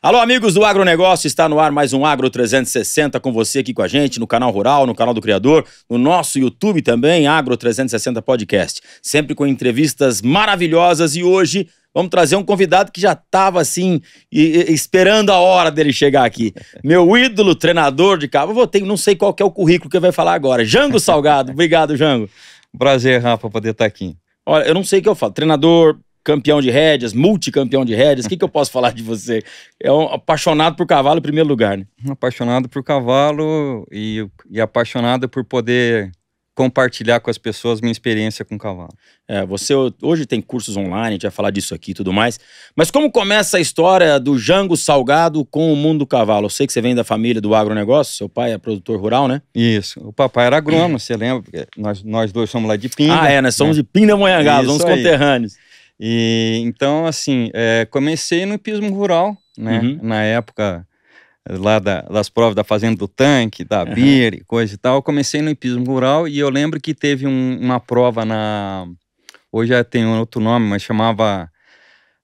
Alô, amigos do agronegócio, está no ar mais um Agro 360 com você aqui com a gente no canal Rural, no canal do Criador, no nosso YouTube também, Agro 360 Podcast. Sempre com entrevistas maravilhosas e hoje vamos trazer um convidado que já estava assim, e, e, esperando a hora dele chegar aqui. Meu ídolo, treinador de cavalo, vou ter, não sei qual é o currículo que vai falar agora. Jango Salgado, obrigado, Jango. Prazer, Rafa, poder estar aqui. Olha, eu não sei o que eu falo. Treinador, campeão de rédeas, multicampeão de rédeas. O que, que eu posso falar de você? É um apaixonado por cavalo em primeiro lugar, né? Apaixonado por cavalo e, e apaixonado por poder compartilhar com as pessoas minha experiência com cavalo. É, você hoje tem cursos online, a gente vai falar disso aqui e tudo mais. Mas como começa a história do Jango Salgado com o mundo do cavalo? Eu sei que você vem da família do agronegócio, seu pai é produtor rural, né? Isso. O papai era agrônomo, você lembra? Nós, nós dois somos lá de Pinda. Ah, é, nós somos de Pinda Monhangaba, somos conterrâneos. Aí. E então, assim, é, comecei no pismo rural, né? Uhum. Na época eh, lá da, das provas da Fazenda do Tanque, da uhum. Beer e coisa e tal. Comecei no pismo rural e eu lembro que teve um, uma prova na. Hoje já tem outro nome, mas chamava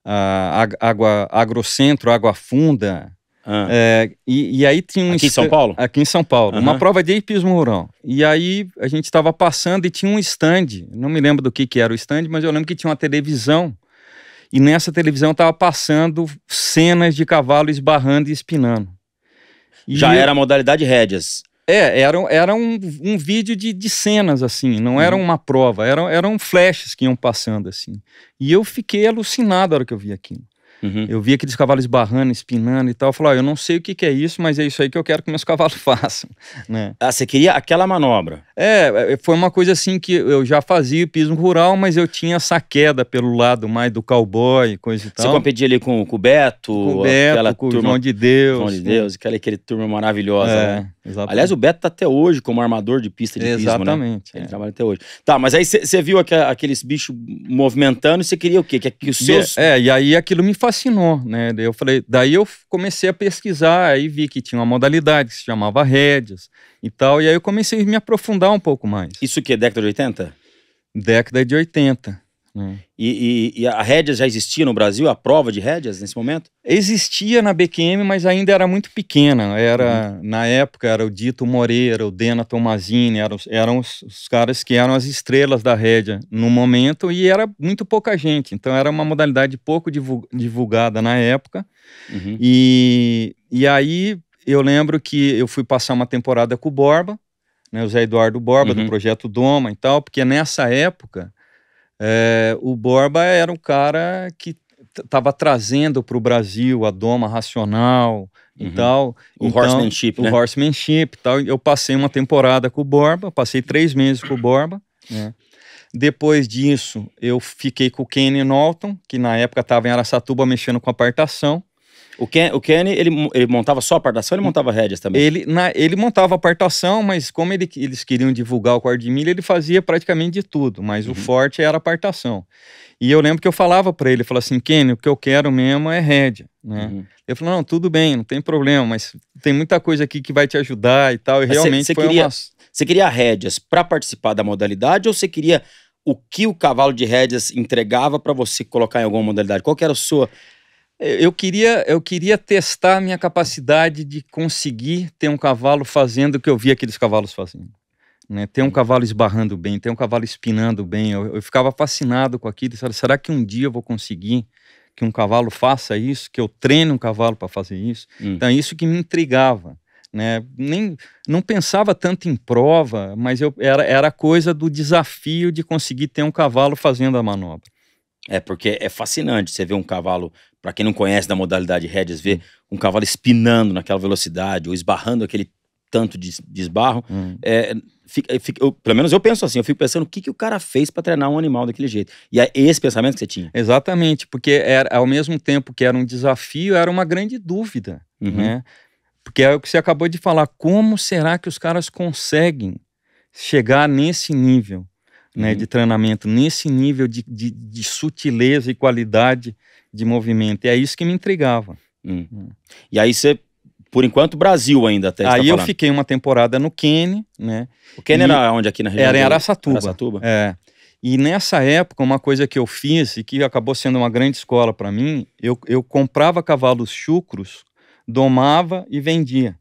uh, Água Agrocentro, Água Funda. Ah. É, e, e, aí tinha um. Aqui em São Paulo? Aqui em São Paulo. Uhum. Uma prova de hipismo rural. E aí a gente estava passando e tinha um stand. Não me lembro do que, que era o stand, mas eu lembro que tinha uma televisão. E nessa televisão estava passando cenas de cavalo esbarrando e espinando. E Já eu... era a modalidade rédeas. É, era, era um, um vídeo de, de cenas, assim, não era uhum. uma prova, eram, eram flashes que iam passando, assim. E eu fiquei alucinado na hora que eu vi aquilo. Uhum. Eu vi aqueles cavalos esbarrando, espinando e tal. Eu falei, ah, eu não sei o que, que, é isso, mas é isso aí que eu quero que meus cavalos façam, né? Ah, você queria aquela manobra? É, é foi uma coisa assim que eu já fazia piso rural, mas eu tinha essa queda pelo lado mais do cowboy, coisa e tal. Você competia ali com, o Beto? Com o Beto, aquela com turma, o João de Deus. João de né? Deus, aquela, aquele turma maravilhosa, é. né? Exatamente. Aliás, o Beto tá até hoje como armador de pista de Exatamente, pismo, né? Exatamente. Ele é. trabalha até hoje. Tá, mas aí você viu aqu aqueles bichos movimentando e você queria o quê? Que, que os seus... É, e aí aquilo me fascinou, né? eu falei, daí eu comecei a pesquisar, aí vi que tinha uma modalidade que se chamava rédeas e tal, e aí eu comecei a me aprofundar um pouco mais. Isso que, década de 80? Década de 80. Hum. E, e, e, a rédeas já existia no Brasil, a prova de rédeas nesse momento? Existia na BQM, mas ainda era muito pequena. Era, hum. Na época era o Dito Moreira, o Dena Tomazini, eram, eram os, os, caras que eram as estrelas da rédea no momento e era muito pouca gente. Então era uma modalidade pouco divulgada na época. Uhum. E, e aí eu lembro que eu fui passar uma temporada com o Borba, né, o Zé Eduardo Borba, uhum. do Projeto Doma e tal, porque nessa época é, o Borba era um cara que estava trazendo para o Brasil a doma racional uhum. e tal. O então, horsemanship, né? O horsemanship e tal. Eu passei uma temporada com o Borba, passei três meses com o Borba. Né? Depois disso, eu fiquei com o Kenny Norton, que na época estava em Aracatuba mexendo com apartação. O, Ken, o Kenny, ele, ele montava só apartação ou ele montava rédeas também? Ele, na, ele montava apartação, mas como ele, eles queriam divulgar o quarto de milha, ele fazia praticamente de tudo, mas uhum. o forte era apartação. E eu lembro que eu falava para ele, falava assim, Kenny, o que eu quero mesmo é rédea, né? Uhum. Ele falou, não, tudo bem, não tem problema, mas tem muita coisa aqui que vai te ajudar e tal, e mas realmente cê, cê foi queria, uma... Você queria rédeas para participar da modalidade ou você queria o que o cavalo de rédeas entregava para você colocar em alguma modalidade? Qual era a sua é, eu queria, eu queria testar a minha capacidade de conseguir ter um cavalo fazendo o que eu vi aqueles cavalos fazendo. Né? Ter um uhum. cavalo esbarrando bem, ter um cavalo espinando bem. Eu, eu ficava fascinado com aquilo. Será que um dia eu vou conseguir que um cavalo faça isso? Que eu treine um cavalo para fazer isso? Hum. Então, é isso que me intrigava. Né? Nem, não pensava tanto em prova, mas eu, era, era coisa do desafio de conseguir ter um cavalo fazendo a manobra. É, porque é fascinante você ver um cavalo para quem não conhece da modalidade rédeas, ver hum. um cavalo espinando naquela velocidade ou esbarrando aquele tanto de, de esbarro. Hum. É, fica, fica, eu, pelo menos eu penso assim, eu fico pensando o que, que o cara fez para treinar um animal daquele jeito. E é esse pensamento que você tinha. Exatamente, porque era, ao mesmo tempo que era um desafio, era uma grande dúvida. Uhum. Né? Porque é o que você acabou de falar, como será que os caras conseguem chegar nesse nível? né, uhum. de treinamento, nesse nível de, de, de, sutileza e qualidade de movimento. E é isso que me intrigava. Uhum. E aí você, por enquanto, Brasil ainda até tá Aí eu fiquei uma temporada no Kene né? O Quene era onde aqui na região? Era em Araçatuba. Araçatuba. É. E nessa época, uma coisa que eu fiz e que acabou sendo uma grande escola para mim, eu, eu comprava cavalos chucros, domava e vendia.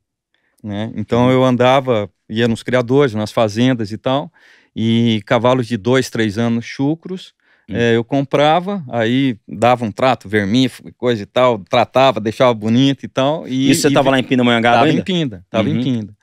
Né? Então uhum. eu andava, ia nos criadores, nas fazendas e tal, e cavalos de dois, três anos chucros. Hum. É, eu comprava, aí dava um trato vermífugo coisa e tal, tratava, deixava bonito e tal. E, Isso você estava lá em Pinda tava ainda? Estava em Pinda, estava uhum. em Pinda.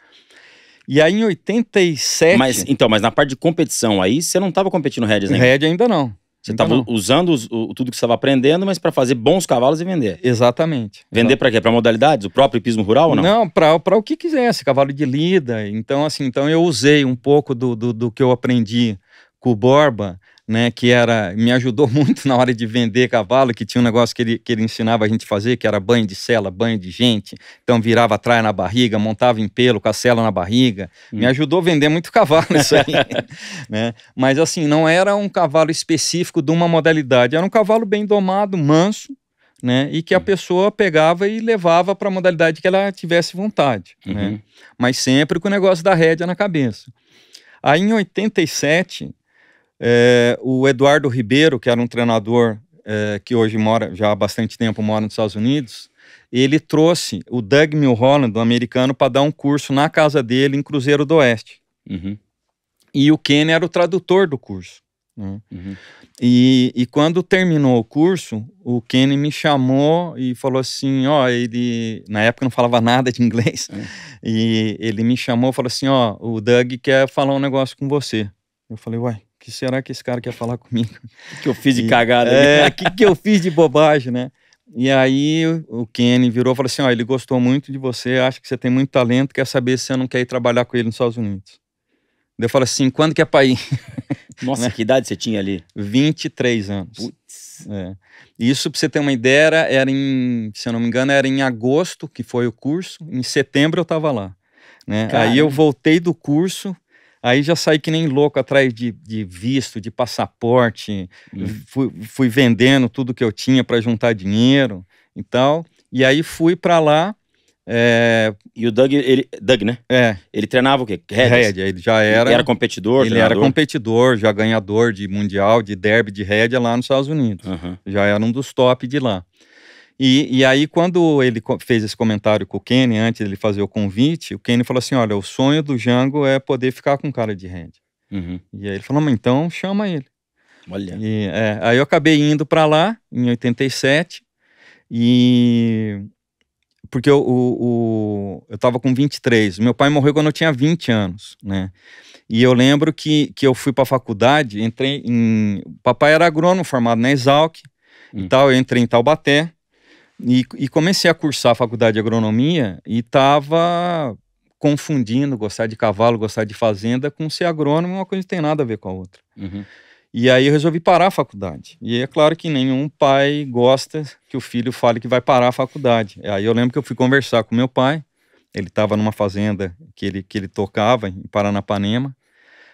E aí em 87... Mas, então, mas na parte de competição aí, você não estava competindo Red ainda? Red ainda não. Você estava então, usando os, o, tudo que estava aprendendo, mas para fazer bons cavalos e vender. Exatamente. Vender para quê? Para modalidades? O próprio pismo rural ou não? Não, para o que quisesse, cavalo de lida. Então, assim, então eu usei um pouco do, do, do que eu aprendi com o Borba né, que era me ajudou muito na hora de vender cavalo, que tinha um negócio que ele, que ele ensinava a gente fazer, que era banho de sela, banho de gente. Então virava atrás na barriga, montava em pelo com a sela na barriga. Hum. Me ajudou a vender muito cavalo isso aí. né? Mas assim, não era um cavalo específico de uma modalidade, era um cavalo bem domado, manso, né? E que a hum. pessoa pegava e levava para a modalidade que ela tivesse vontade, né. uhum. né? Mas sempre com o negócio da rédea na cabeça. Aí em 87, é, o Eduardo Ribeiro, que era um treinador é, que hoje mora, já há bastante tempo mora nos Estados Unidos, ele trouxe o Doug Milholland, um americano, para dar um curso na casa dele em Cruzeiro do Oeste. Uhum. E o Kenny era o tradutor do curso. Né? Uhum. E, e, quando terminou o curso, o Kenny me chamou e falou assim: Ó, ele. Na época não falava nada de inglês. Uhum. E ele me chamou e falou assim: Ó, o Doug quer falar um negócio com você. Eu falei: Uai, que será que esse cara quer falar comigo? O que, eu fiz de e, cagada? É, o que, que eu fiz de bobagem, né? E aí o Kenny virou e falou assim: ó, ele gostou muito de você, acha que você tem muito talento, quer saber se você não quer ir trabalhar com ele nos Estados Unidos. Daí eu falo assim: quando que é pra ir? Nossa, né? que idade você tinha ali? 23 anos. Putz. É. Isso, pra você ter uma ideia, era, era em, se eu não me engano, era em agosto que foi o curso, em setembro eu tava lá. Né? Aí eu voltei do curso, Aí já saí que nem louco atrás de, de visto, de passaporte, hum. fui, fui, vendendo tudo que eu tinha para juntar dinheiro e tal. E aí fui para lá. É... E o Doug, ele, Doug, né? É. Ele treinava o quê? Rédea. ele já era. Ele era competidor, Ele treinador. era competidor, já ganhador de mundial, de derby de rédea lá nos Estados Unidos. Uhum. Já era um dos top de lá. E, e aí, quando ele fez esse comentário com o Kenny, antes de ele fazer o convite, o Kenny falou assim: Olha, o sonho do Django é poder ficar com cara de rende. Uhum. E aí ele falou: Mas então chama ele. Olha. E, é, aí eu acabei indo para lá, em 87, e. Porque eu, o, o, eu tava com 23. Meu pai morreu quando eu tinha 20 anos, né? E eu lembro que, que eu fui para a faculdade, entrei em. Papai era agrônomo, formado na Exalc hum. e tal. Eu entrei em Taubaté e, e comecei a cursar a faculdade de agronomia e estava confundindo gostar de cavalo, gostar de fazenda com ser agrônomo, uma coisa não tem nada a ver com a outra. Uhum. E aí eu resolvi parar a faculdade. E é claro que nenhum pai gosta que o filho fale que vai parar a faculdade. aí eu lembro que eu fui conversar com meu pai, ele estava numa fazenda que ele, que ele tocava em Paranapanema,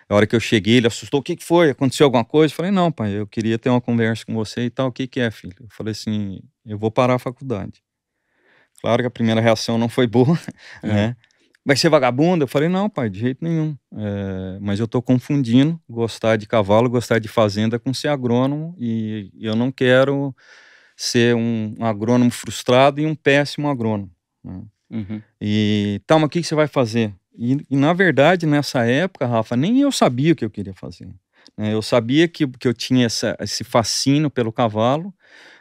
a hora que eu cheguei, ele assustou. O que, que foi? Aconteceu alguma coisa? Eu falei, não, pai, eu queria ter uma conversa com você e tal. O que, que é, filho? Eu falei assim, eu vou parar a faculdade. Claro que a primeira reação não foi boa, é. né? Vai ser vagabundo? Eu falei, não, pai, de jeito nenhum. É, mas eu tô confundindo gostar de cavalo, gostar de fazenda com ser agrônomo e, eu não quero ser um, um, agrônomo frustrado e um péssimo agrônomo. Né? Uhum. E, tá, mas o que, que você vai fazer? E, e, na verdade, nessa época, Rafa, nem eu sabia o que eu queria fazer. Né? Eu sabia que, que eu tinha essa, esse fascínio pelo cavalo,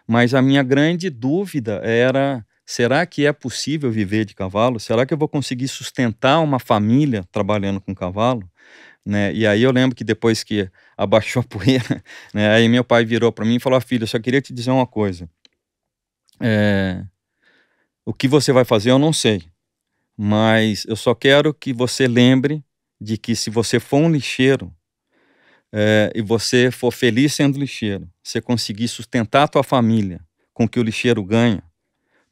mas a minha grande dúvida era: será que é possível viver de cavalo? Será que eu vou conseguir sustentar uma família trabalhando com cavalo? Né? E aí eu lembro que depois que abaixou a poeira, né? aí meu pai virou para mim e falou: Filho, eu só queria te dizer uma coisa. É... O que você vai fazer, eu não sei. Mas eu só quero que você lembre de que se você for um lixeiro é, e você for feliz sendo lixeiro, você conseguir sustentar a tua família com o que o lixeiro ganha,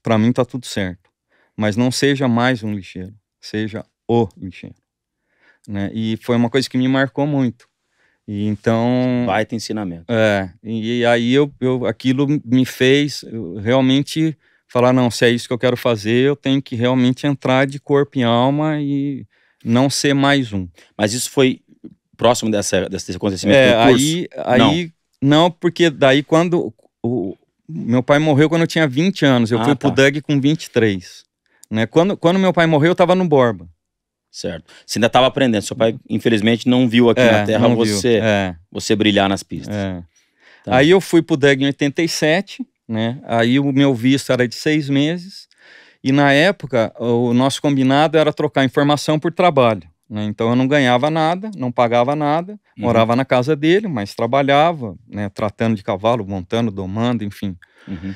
para mim tá tudo certo. Mas não seja mais um lixeiro, seja o lixeiro. Né? E foi uma coisa que me marcou muito. E então. Baita ensinamento. É. E, e aí eu, eu, aquilo me fez realmente falar, não, se é isso que eu quero fazer, eu tenho que realmente entrar de corpo e alma e não ser mais um. Mas isso foi próximo dessa, desse acontecimento é, aí, aí não. não. porque daí quando o, meu pai morreu quando eu tinha 20 anos, eu ah, fui tá. pro Doug com 23. Né? Quando, quando meu pai morreu, eu tava no Borba. Certo. Você ainda estava aprendendo. Seu pai, infelizmente, não viu aqui é, na Terra você, é. você brilhar nas pistas. É. Tá. Aí eu fui pro DEG em 87, né? Aí o meu visto era de seis meses e na época o nosso combinado era trocar informação por trabalho. Né? Então eu não ganhava nada, não pagava nada, uhum. morava na casa dele, mas trabalhava, né? Tratando de cavalo, montando, domando, enfim. Uhum.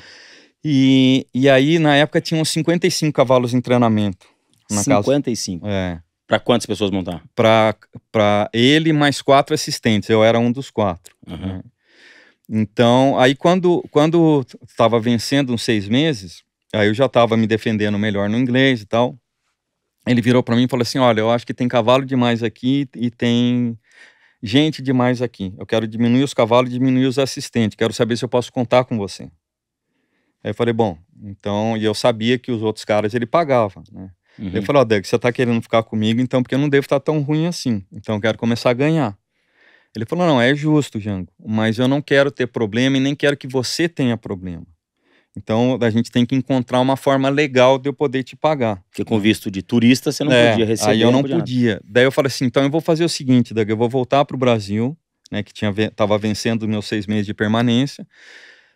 E, e aí na época tinham 55 cavalos em treinamento. Na 55? Casa. É. Para quantas pessoas montar? Para ele mais quatro assistentes. Eu era um dos quatro. Uhum. Né? Então, aí quando quando estava vencendo uns seis meses, aí eu já estava me defendendo melhor no inglês e tal. Ele virou para mim e falou assim: Olha, eu acho que tem cavalo demais aqui e tem gente demais aqui. Eu quero diminuir os cavalos, diminuir os assistentes. Quero saber se eu posso contar com você. Aí eu falei: Bom, então. E eu sabia que os outros caras ele pagava, né? Uhum. Ele falou: Ó, oh, você tá querendo ficar comigo, então, porque eu não devo estar tá tão ruim assim. Então, eu quero começar a ganhar. Ele falou: não, é justo, Jango, mas eu não quero ter problema e nem quero que você tenha problema. Então a gente tem que encontrar uma forma legal de eu poder te pagar. Porque com visto de turista você não é, podia receber. Aí eu não podia. Daí eu falei assim: então eu vou fazer o seguinte, Doug, eu vou voltar para o Brasil, né, que tinha estava vencendo meus seis meses de permanência.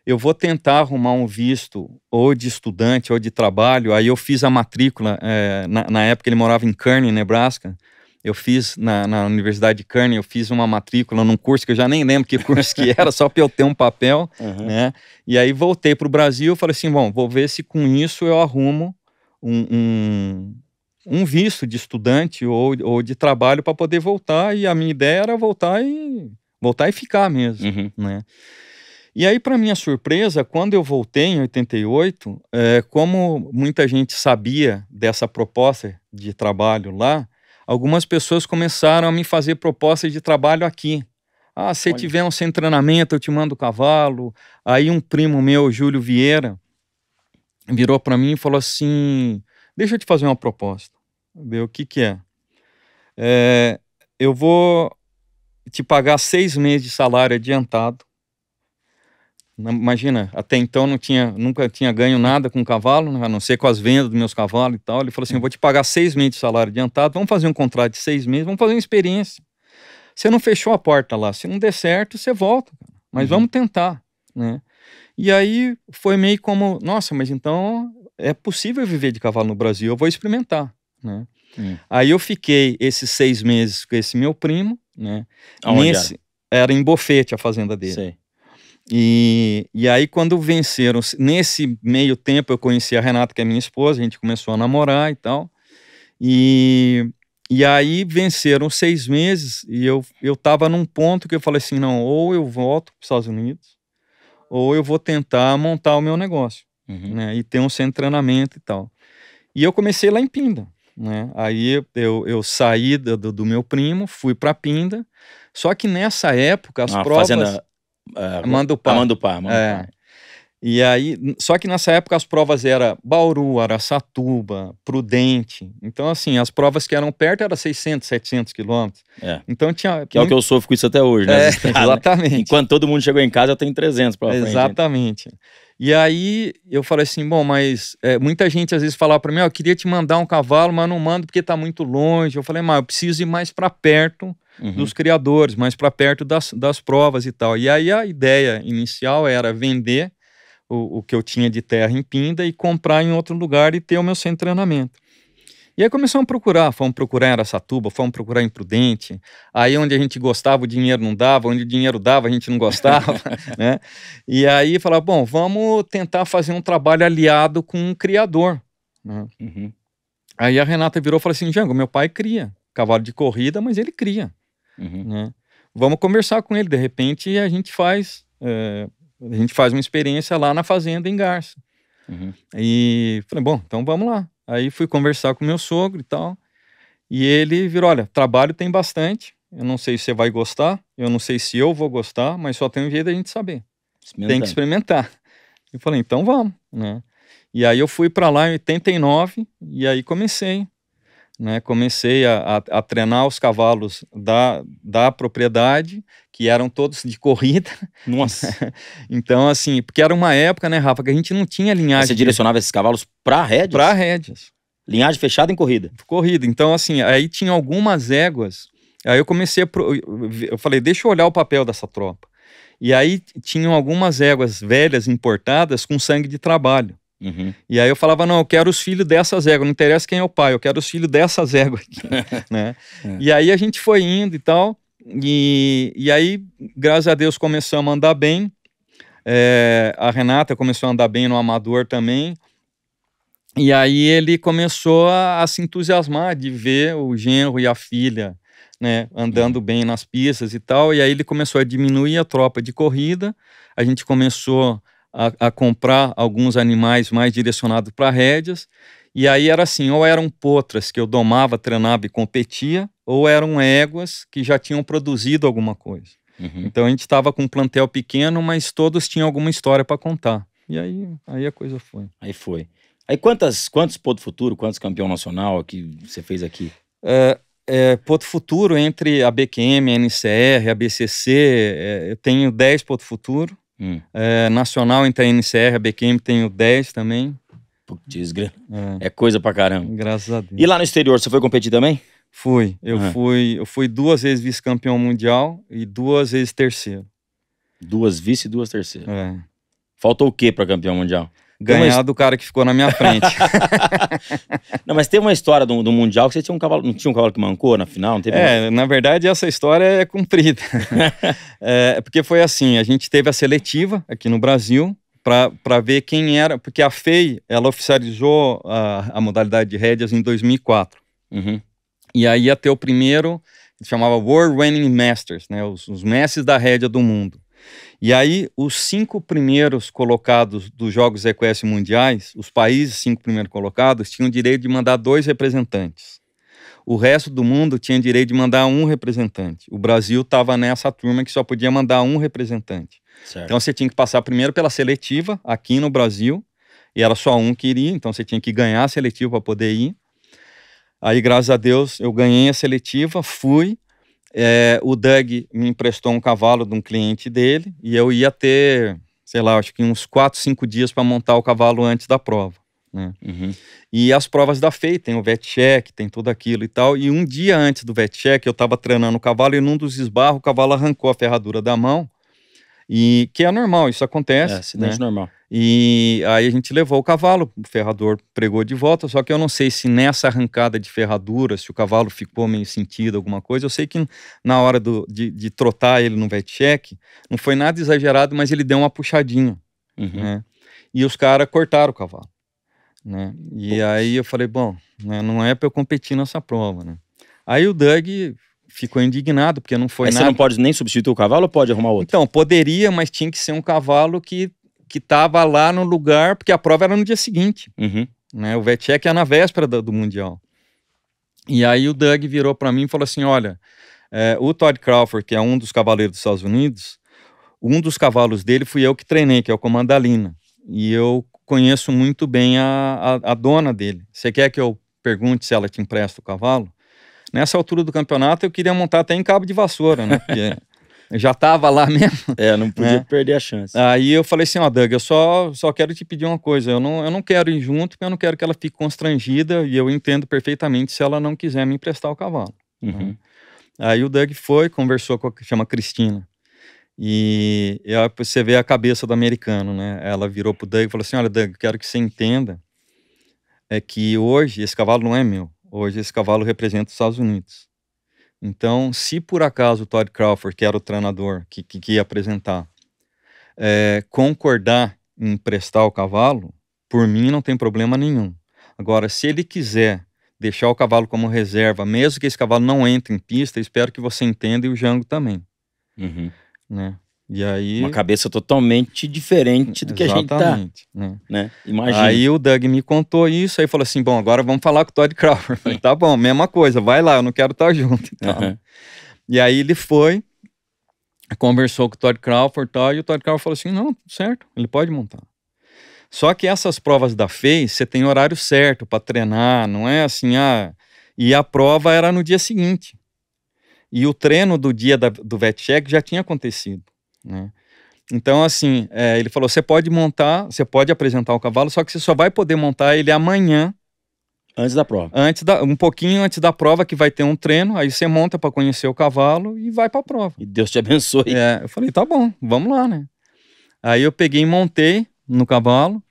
Eu vou tentar arrumar um visto ou de estudante ou de trabalho. Aí eu fiz a matrícula. É, na, na época ele morava em Kearney, Nebraska eu fiz na, na Universidade de Kearney, eu fiz uma matrícula num curso que eu já nem lembro que curso que era, só para eu ter um papel, uhum. né? E aí voltei para o Brasil, falei assim, bom, vou ver se com isso eu arrumo um, um, um visto de estudante ou, ou de trabalho para poder voltar, e a minha ideia era voltar e voltar e ficar mesmo, uhum. né? E aí, para minha surpresa, quando eu voltei em 88, é, eh, como muita gente sabia dessa proposta de trabalho lá, algumas pessoas começaram a me fazer propostas de trabalho aqui. Ah, se tiver um sem treinamento, eu te mando o cavalo. Aí um primo meu, Júlio Vieira, virou para mim e falou assim: Deixa eu te fazer uma proposta. Deu, o que, que é? é? Eu vou te pagar seis meses de salário adiantado Imagina, até então não tinha, nunca tinha ganho nada com cavalo, né, a não ser com as vendas dos meus cavalos e tal. Ele falou assim: é. eu vou te pagar seis meses de salário adiantado, vamos fazer um contrato de seis meses, vamos fazer uma experiência. Você não fechou a porta lá, se não der certo, você volta, mas uhum. vamos tentar, né? E aí foi meio como: nossa, mas então é possível viver de cavalo no Brasil, eu vou experimentar, né? Uhum. Aí eu fiquei esses seis meses com esse meu primo, né? Aonde Nesse, era? era em Bofete a fazenda dele. Sei. E, e aí, quando venceram, nesse meio tempo eu conheci a Renata, que é minha esposa, a gente começou a namorar e tal. E, e aí venceram seis meses e eu, eu tava num ponto que eu falei assim: não, ou eu volto para os Estados Unidos, ou eu vou tentar montar o meu negócio, uhum. né? E ter um centro de treinamento e tal. E eu comecei lá em Pinda, né? Aí eu, eu saí do, do meu primo, fui para Pinda, só que nessa época as provas. Fazenda Uh, ah, Amandupá. Amandupá, Amandupá. É. E aí, só que nessa época as provas era Bauru, Araçatuba, Prudente. Então, assim, as provas que eram perto era 600, 700 quilômetros. É. Então tinha... Que é o que eu sofro com isso até hoje, né? É, né? exatamente. Enquanto todo mundo chegou em casa, eu tenho 300 pra né? Exatamente. E aí eu falei assim, bom, mas é, muita gente às vezes falava para mim, oh, eu queria te mandar um cavalo, mas não mando porque tá muito longe. Eu falei, mas eu preciso ir mais para perto uhum. dos criadores, mais para perto das, das provas e tal. E aí a ideia inicial era vender o, o que eu tinha de terra em Pinda e comprar em outro lugar e ter o meu centro de treinamento. E aí começamos a procurar, fomos procurar em Aracatuba, fomos procurar em Prudente. Aí onde a gente gostava, o dinheiro não dava, onde o dinheiro dava, a gente não gostava, né? E aí falar, bom, vamos tentar fazer um trabalho aliado com um criador. Né? Uhum. Aí a Renata virou e falou assim, Django, meu pai cria cavalo de corrida, mas ele cria, uhum. né? Vamos conversar com ele, de repente a gente faz, é, a gente faz uma experiência lá na fazenda em Garça. Uhum. E falei, bom, então vamos lá. Aí fui conversar com meu sogro e tal. E ele virou: olha, trabalho tem bastante. Eu não sei se você vai gostar, eu não sei se eu vou gostar, mas só tem um jeito da gente saber. Tem que experimentar. Eu falei, então vamos, né? E aí eu fui para lá em 89 e aí comecei né, comecei a, a, a, treinar os cavalos da, da propriedade, que eram todos de corrida. Nossa! então, assim, porque era uma época, né, Rafa, que a gente não tinha linhagem. você direcionava de... esses cavalos para rédeas? Para rédeas. Linhagem fechada em corrida? Corrida. Então, assim, aí tinha algumas éguas. Aí eu comecei a. Pro... Eu falei, deixa eu olhar o papel dessa tropa. E aí tinham algumas éguas velhas importadas com sangue de trabalho. Uhum. E aí eu falava, não, eu quero os filhos dessas éguas, não interessa quem é o pai, eu quero os filhos dessas éguas aqui, né? É. E aí a gente foi indo e tal, e, e aí, graças a Deus, começamos a andar bem, é, a Renata começou a andar bem no Amador também, e aí ele começou a, a se entusiasmar de ver o genro e a filha né, andando uhum. bem nas pistas e tal. E aí ele começou a diminuir a tropa de corrida. A gente começou a, a comprar alguns animais mais direcionados para rédeas. E aí era assim, ou eram potras que eu domava, treinava e competia, ou eram éguas que já tinham produzido alguma coisa. Uhum. Então a gente estava com um plantel pequeno, mas todos tinham alguma história para contar. E aí, aí a coisa foi. Aí foi. Aí quantas, quantos poto Futuro, quantos campeão nacional que você fez aqui? É, é, Futuro entre a BQM, a NCR, a BCC, é, eu tenho 10 poto Futuro. Hum. É, nacional entre a NCR, a BQM tem o 10 também. Putz, é. é coisa pra caramba. Graças a Deus. E lá no exterior, você foi competir também? Fui. Eu fui eu fui duas vezes vice-campeão mundial e duas vezes terceiro. Duas vice e duas terceiras. É. Faltou o que para campeão mundial? ganhar uma... do cara que ficou na minha frente. não, mas teve uma história do, do, Mundial que você tinha um cavalo, não tinha um cavalo que mancou na final? Não teve é, na verdade essa história é cumprida. É, é, porque foi assim, a gente teve a seletiva aqui no Brasil para ver quem era, porque a FEI, ela oficializou a, a modalidade de rédeas em 2004. Uhum. E aí ia ter o primeiro, chamava World Running Masters, né, os, os mestres da rédea do mundo. E aí, os cinco primeiros colocados dos Jogos EQS mundiais, os países cinco primeiros colocados, tinham direito de mandar dois representantes. O resto do mundo tinha direito de mandar um representante. O Brasil estava nessa turma que só podia mandar um representante. Certo. Então você tinha que passar primeiro pela seletiva aqui no Brasil, e era só um que iria, então você tinha que ganhar a seletiva para poder ir. Aí, graças a Deus, eu ganhei a seletiva, fui. É, o Doug me emprestou um cavalo de um cliente dele e eu ia ter, sei lá, acho que uns 4, 5 dias para montar o cavalo antes da prova. Né? Uhum. E as provas da FEI, tem o vet check, tem tudo aquilo e tal. E um dia antes do vet check, eu estava treinando o cavalo e num dos esbarros o cavalo arrancou a ferradura da mão e que é normal, isso acontece. É, acidente né? normal. E aí a gente levou o cavalo, o ferrador pregou de volta, só que eu não sei se nessa arrancada de ferradura, se o cavalo ficou meio sentido, alguma coisa. Eu sei que na hora do, de, de trotar ele no vet check, não foi nada exagerado, mas ele deu uma puxadinha. Uhum. Né? E os caras cortaram o cavalo. Né? E Poxa. aí eu falei, bom, né, não é para eu competir nessa prova, né? Aí o Doug ficou indignado, porque não foi Aí nada. você não pode nem substituir o cavalo ou pode arrumar outro? Então, poderia, mas tinha que ser um cavalo que que estava lá no lugar, porque a prova era no dia seguinte. Uhum. Né? O Vetchek é na véspera do, do, Mundial. E aí o Doug virou para mim e falou assim: olha, é, o Todd Crawford, que é um dos cavaleiros dos Estados Unidos, um dos cavalos dele fui eu que treinei, que é o Comandalina. E eu conheço muito bem a, a, a dona dele. Você quer que eu pergunte se ela te empresta o cavalo? nessa altura do campeonato eu queria montar até em cabo de vassoura, né? Porque já estava lá mesmo. É, não podia né? perder a chance. Aí eu falei assim, ó, Doug, eu só, só quero te pedir uma coisa. Eu não, eu não quero ir junto, porque eu não quero que ela fique constrangida e eu entendo perfeitamente se ela não quiser me emprestar o cavalo. Né? Uhum. Aí o Doug foi, conversou com a que chama Cristina. E, e você vê a cabeça do americano, né? Ela virou pro Doug e falou assim: Olha, Doug, quero que você entenda é que hoje esse cavalo não é meu. Hoje esse cavalo representa os Estados Unidos. Então, se por acaso o Todd Crawford, que era o treinador que, que, que ia apresentar, é, concordar em emprestar o cavalo, por mim não tem problema nenhum. Agora, se ele quiser deixar o cavalo como reserva, mesmo que esse cavalo não entre em pista, espero que você entenda e o Jango também. Uhum. Né? E aí... Uma cabeça totalmente diferente do que a gente tá. Né? né? Imagina. Aí o Doug me contou isso, aí falou assim, bom, agora vamos falar com o Todd Crawford. Falei, tá bom, mesma coisa, vai lá, eu não quero estar tá junto. Então. Uhum. E aí ele foi, conversou com o Todd Crawford e tal, e o Todd Crawford falou assim, não, certo, ele pode montar. Só que essas provas da FEI, você tem horário certo para treinar, não é assim, ah... E a prova era no dia seguinte. E o treino do dia da, do check já tinha acontecido né? Então, assim, é, ele falou: você pode montar, você pode apresentar o cavalo, só que você só vai poder montar ele amanhã. Antes da prova. Antes da, um pouquinho antes da prova, que vai ter um treino, aí você monta para conhecer o cavalo e vai para a prova. E Deus te abençoe. É, eu falei: tá bom, vamos lá, né? Aí eu peguei e montei no cavalo,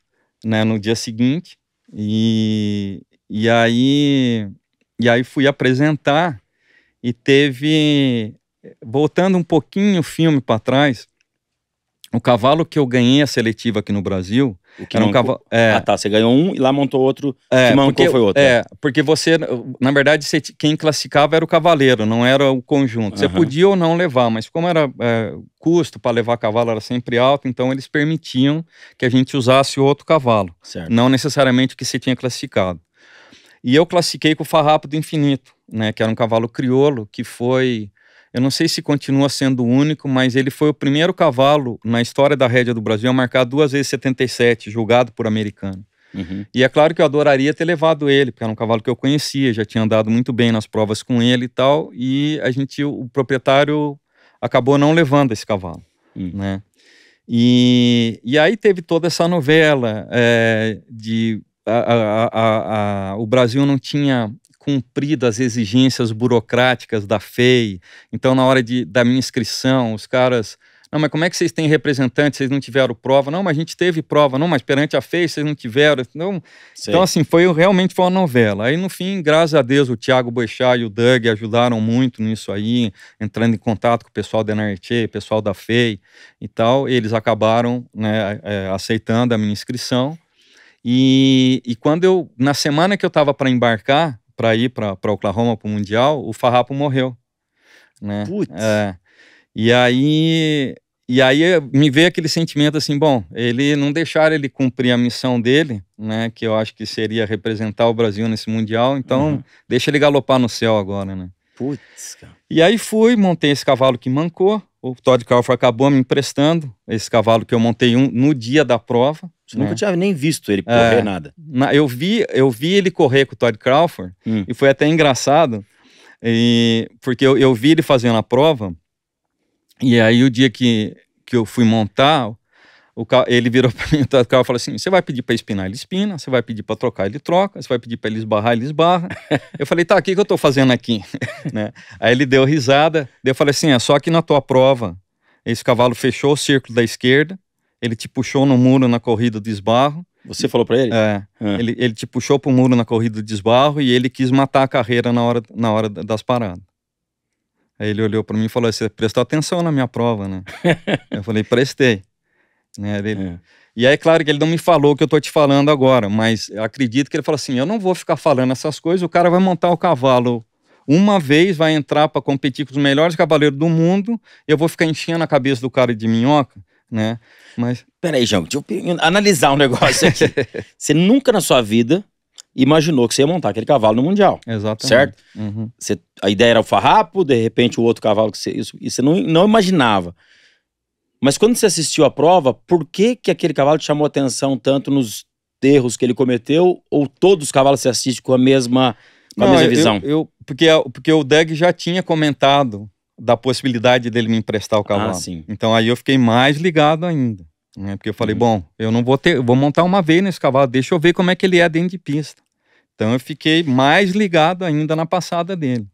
né, no dia seguinte, e, e aí e aí fui apresentar e teve voltando um pouquinho o filme para trás, o cavalo que eu ganhei a seletiva aqui no Brasil. O que era um cavalo. É, ah, tá. Você ganhou um e lá montou outro. É, que mancou porque, foi outro. É, porque você, na verdade, você, quem classificava era o cavaleiro, não era o conjunto. Uhum. Você podia ou não levar, mas como era é, custo para levar cavalo era sempre alto, então eles permitiam que a gente usasse outro cavalo. Certo. Não necessariamente o que você tinha classificado. E eu classifiquei com o farrapo do infinito, né? Que era um cavalo criolo que foi eu não sei se continua sendo o único, mas ele foi o primeiro cavalo na história da rédea do Brasil a marcar duas vezes 77, julgado por americano. Uhum. E é claro que eu adoraria ter levado ele, porque era um cavalo que eu conhecia, já tinha andado muito bem nas provas com ele e tal, e a gente, o proprietário acabou não levando esse cavalo, uhum. né? E, e aí teve toda essa novela é, de a, a, a, o Brasil não tinha cumprido as exigências burocráticas da FEI. Então, na hora de, da minha inscrição, os caras. Não, mas como é que vocês têm representante? Vocês não tiveram prova? Não, mas a gente teve prova. Não, mas perante a FEI vocês não tiveram. Não. Então, assim, foi realmente foi uma novela. Aí, no fim, graças a Deus, o Thiago Boechat e o Doug ajudaram muito nisso aí, entrando em contato com o pessoal da NRT, pessoal da FEI e tal. Eles acabaram né, é, aceitando a minha inscrição. E, e quando eu, na semana que eu estava para embarcar, para ir para Oklahoma para o Mundial, o Farrapo morreu. Né? Putz. É. E aí, e aí me veio aquele sentimento assim, bom, ele não deixar ele cumprir a missão dele, né, que eu acho que seria representar o Brasil nesse mundial, então uhum. deixa ele galopar no céu agora, né? Putz, cara. E aí fui, montei esse cavalo que mancou, o Todd Crawford acabou me emprestando esse cavalo que eu montei um, no dia da prova, você nunca é. tinha nem visto ele correr é. nada. Na, eu, vi, eu vi ele correr com o Todd Crawford hum. e foi até engraçado, e, porque eu, eu vi ele fazendo a prova. E aí, o dia que, que eu fui montar, o carro, ele virou para mim, o carro falou assim: você vai pedir para espinar, ele espina, você vai pedir para trocar, ele troca, você vai pedir para ele esbarrar, ele esbarra. eu falei: tá, o que, que eu estou fazendo aqui? né? Aí ele deu risada, daí eu falei assim: é só que na tua prova, esse cavalo fechou o círculo da esquerda, ele te puxou no muro na corrida de esbarro. Você falou para ele? É. é. Ele, ele te puxou pro muro na corrida de esbarro e ele quis matar a carreira na hora, na hora das paradas. Aí ele olhou para mim e falou: Você prestou atenção na minha prova, né? eu falei: Prestei. Né? Ele, é. E aí, claro que ele não me falou o que eu tô te falando agora, mas acredito que ele falou assim: Eu não vou ficar falando essas coisas, o cara vai montar o cavalo uma vez, vai entrar para competir com os melhores cavaleiros do mundo, eu vou ficar enchendo a cabeça do cara de minhoca né? Mas. Peraí, João, deixa eu analisar um negócio aqui. você nunca na sua vida imaginou que você ia montar aquele cavalo no Mundial. Exatamente. Certo? Uhum. Você, a ideia era o farrapo, de repente o outro cavalo que você. Isso, e você não, não imaginava. Mas quando você assistiu à prova, por que, que aquele cavalo te chamou atenção tanto nos erros que ele cometeu? Ou todos os cavalos se assistem com a mesma, com não, a mesma eu, visão? Eu, porque, porque o Deg já tinha comentado da possibilidade dele me emprestar o cavalo. Ah, sim. Então aí eu fiquei mais ligado ainda. Né? Porque eu falei, uhum. bom, eu não vou ter, vou montar uma veia nesse cavalo, deixa eu ver como é que ele é dentro de pista. Então eu fiquei mais ligado ainda na passada dele.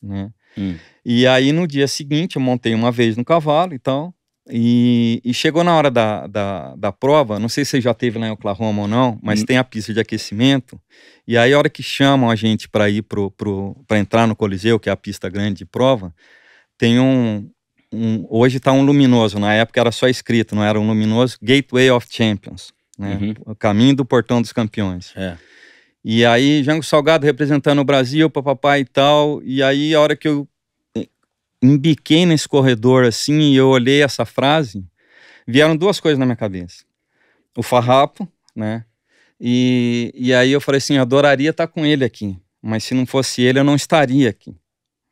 Né? Uhum. E aí no dia seguinte eu montei uma vez no cavalo e tal. E, chegou na hora da, da, da, prova, não sei se você já teve lá em Oklahoma ou não, mas uhum. tem a pista de aquecimento. E aí, a hora que chamam a gente para ir para entrar no Coliseu, que é a pista grande de prova, tem um, um hoje está um luminoso, na época era só escrito, não era um luminoso, Gateway of Champions, né? Uhum. O caminho do portão dos campeões. É. E aí, Jango Salgado representando o Brasil, papapá e tal. E aí, a hora que eu eh, embiquei nesse corredor assim e eu olhei essa frase, vieram duas coisas na minha cabeça. O farrapo, né? E, e aí eu falei assim: eu adoraria estar tá com ele aqui, mas se não fosse ele, eu não estaria aqui.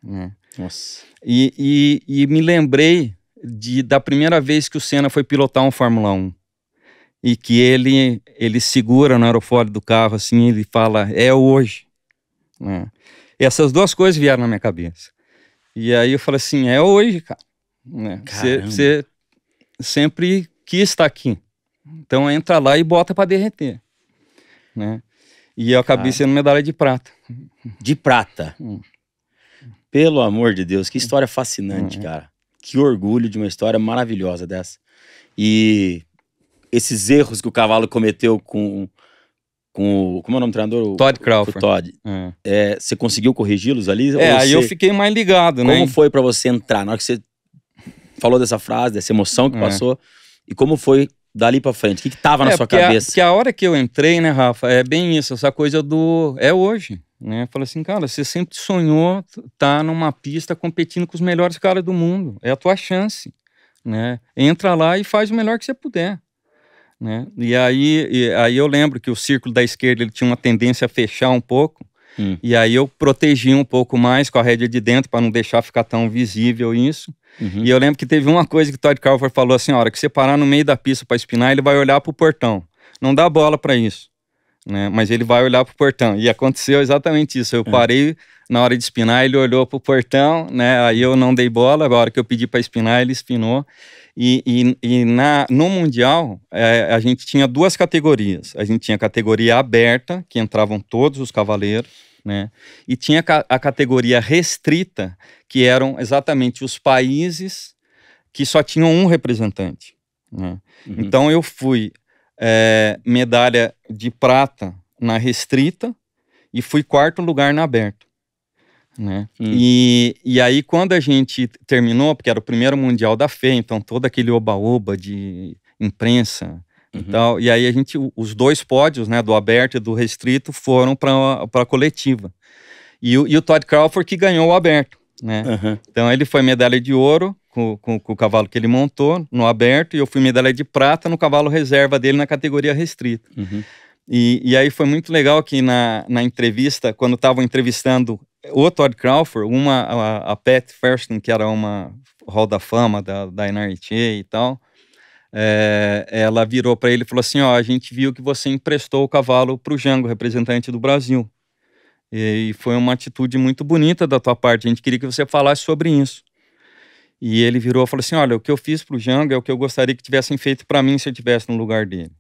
Né? Nossa. E, e, e me lembrei de, da primeira vez que o Senna foi pilotar um Fórmula 1 e que ele ele segura no aerofólio do carro assim ele fala é hoje né? essas duas coisas vieram na minha cabeça e aí eu falei assim é hoje cara você né? você sempre quis estar aqui então entra lá e bota para derreter né e eu acabei cara. Ah. sendo medalha de prata de prata hum. Pelo amor de Deus, que história fascinante, uhum. cara. Que orgulho de uma história maravilhosa dessa. E esses erros que o cavalo cometeu com, com o. Como é o nome do treinador? Todd Crawford. Todd. É. é, você conseguiu corrigi-los ali? É, aí você, eu fiquei mais ligado, né? Como foi para você entrar? Na hora que você falou dessa frase, dessa emoção que é. passou, e como foi dali para frente? O que, que tava na é, sua cabeça? A, que a hora que eu entrei, né, Rafa, é bem isso, essa coisa do. É hoje. Né? Falei assim, cara, você sempre sonhou estar tá numa pista competindo com os melhores caras do mundo. É a tua chance. Né? Entra lá e faz o melhor que você puder. Né? E aí, e, aí eu lembro que o círculo da esquerda ele tinha uma tendência a fechar um pouco. Hum. E aí eu protegi um pouco mais com a rédea de dentro para não deixar ficar tão visível isso. Uhum. E eu lembro que teve uma coisa que o Todd Carver falou assim: a hora que você parar no meio da pista para espinar, ele vai olhar para o portão. Não dá bola para isso. Né? Mas ele vai olhar para o portão. E aconteceu exatamente isso. Eu é. parei na hora de espinar, ele olhou para o portão, né? Aí eu não dei bola. A hora que eu pedi para espinar, ele espinou. E, e, e na, no Mundial, é, a gente tinha duas categorias. A gente tinha a categoria aberta, que entravam todos os cavaleiros né? E tinha a categoria restrita, que eram exatamente os países que só tinham um representante. Né? Uhum. Então eu fui é, medalha de prata na restrita e fui quarto lugar na aberto. Né? Hum. E, e aí, quando a gente terminou, porque era o primeiro Mundial da Fé, então todo aquele oba-oba de imprensa, Uhum. Então, e aí a gente, os dois pódios, né, do aberto e do restrito, foram para a coletiva. E, e, o Todd Crawford que ganhou o aberto, né? Uhum. Então ele foi medalha de ouro com, com, com, o cavalo que ele montou no aberto e eu fui medalha de prata no cavalo reserva dele na categoria restrito. Uhum. E, e, aí foi muito legal que na, na entrevista, quando estavam entrevistando o Todd Crawford, uma, a, a Pat Thurston, que era uma roda fama da, da NRT e tal, é, ela virou para ele e falou assim: ó, a gente viu que você emprestou o cavalo para o Jango, representante do Brasil. E, e, foi uma atitude muito bonita da tua parte. A gente queria que você falasse sobre isso. E ele virou e falou assim: olha, o que eu fiz para o Jango é o que eu gostaria que tivessem feito para mim se eu tivesse no lugar dele.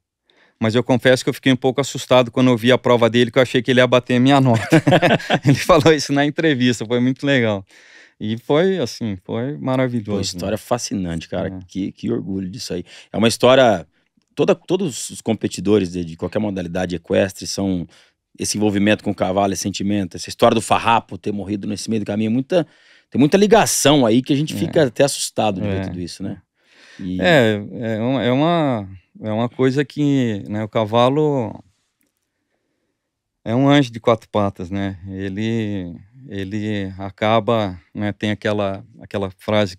Mas eu confesso que eu fiquei um pouco assustado quando eu vi a prova dele, que eu achei que ele ia bater a minha nota. ele falou isso na entrevista, foi muito legal. E foi assim, foi maravilhoso. Uma né? história né? fascinante, cara. É. Que, que orgulho disso aí. É uma história. Toda, todos os competidores de, de qualquer modalidade equestre são. Esse envolvimento com o cavalo, esse sentimento, essa história do farrapo ter morrido nesse meio do caminho, é muita, tem muita ligação aí que a gente é. fica é. até assustado de ver é. tudo isso, né? E... É, é uma, é uma, é uma coisa que né, o cavalo é um anjo de quatro patas, né? Ele ele acaba, né, tem aquela, aquela frase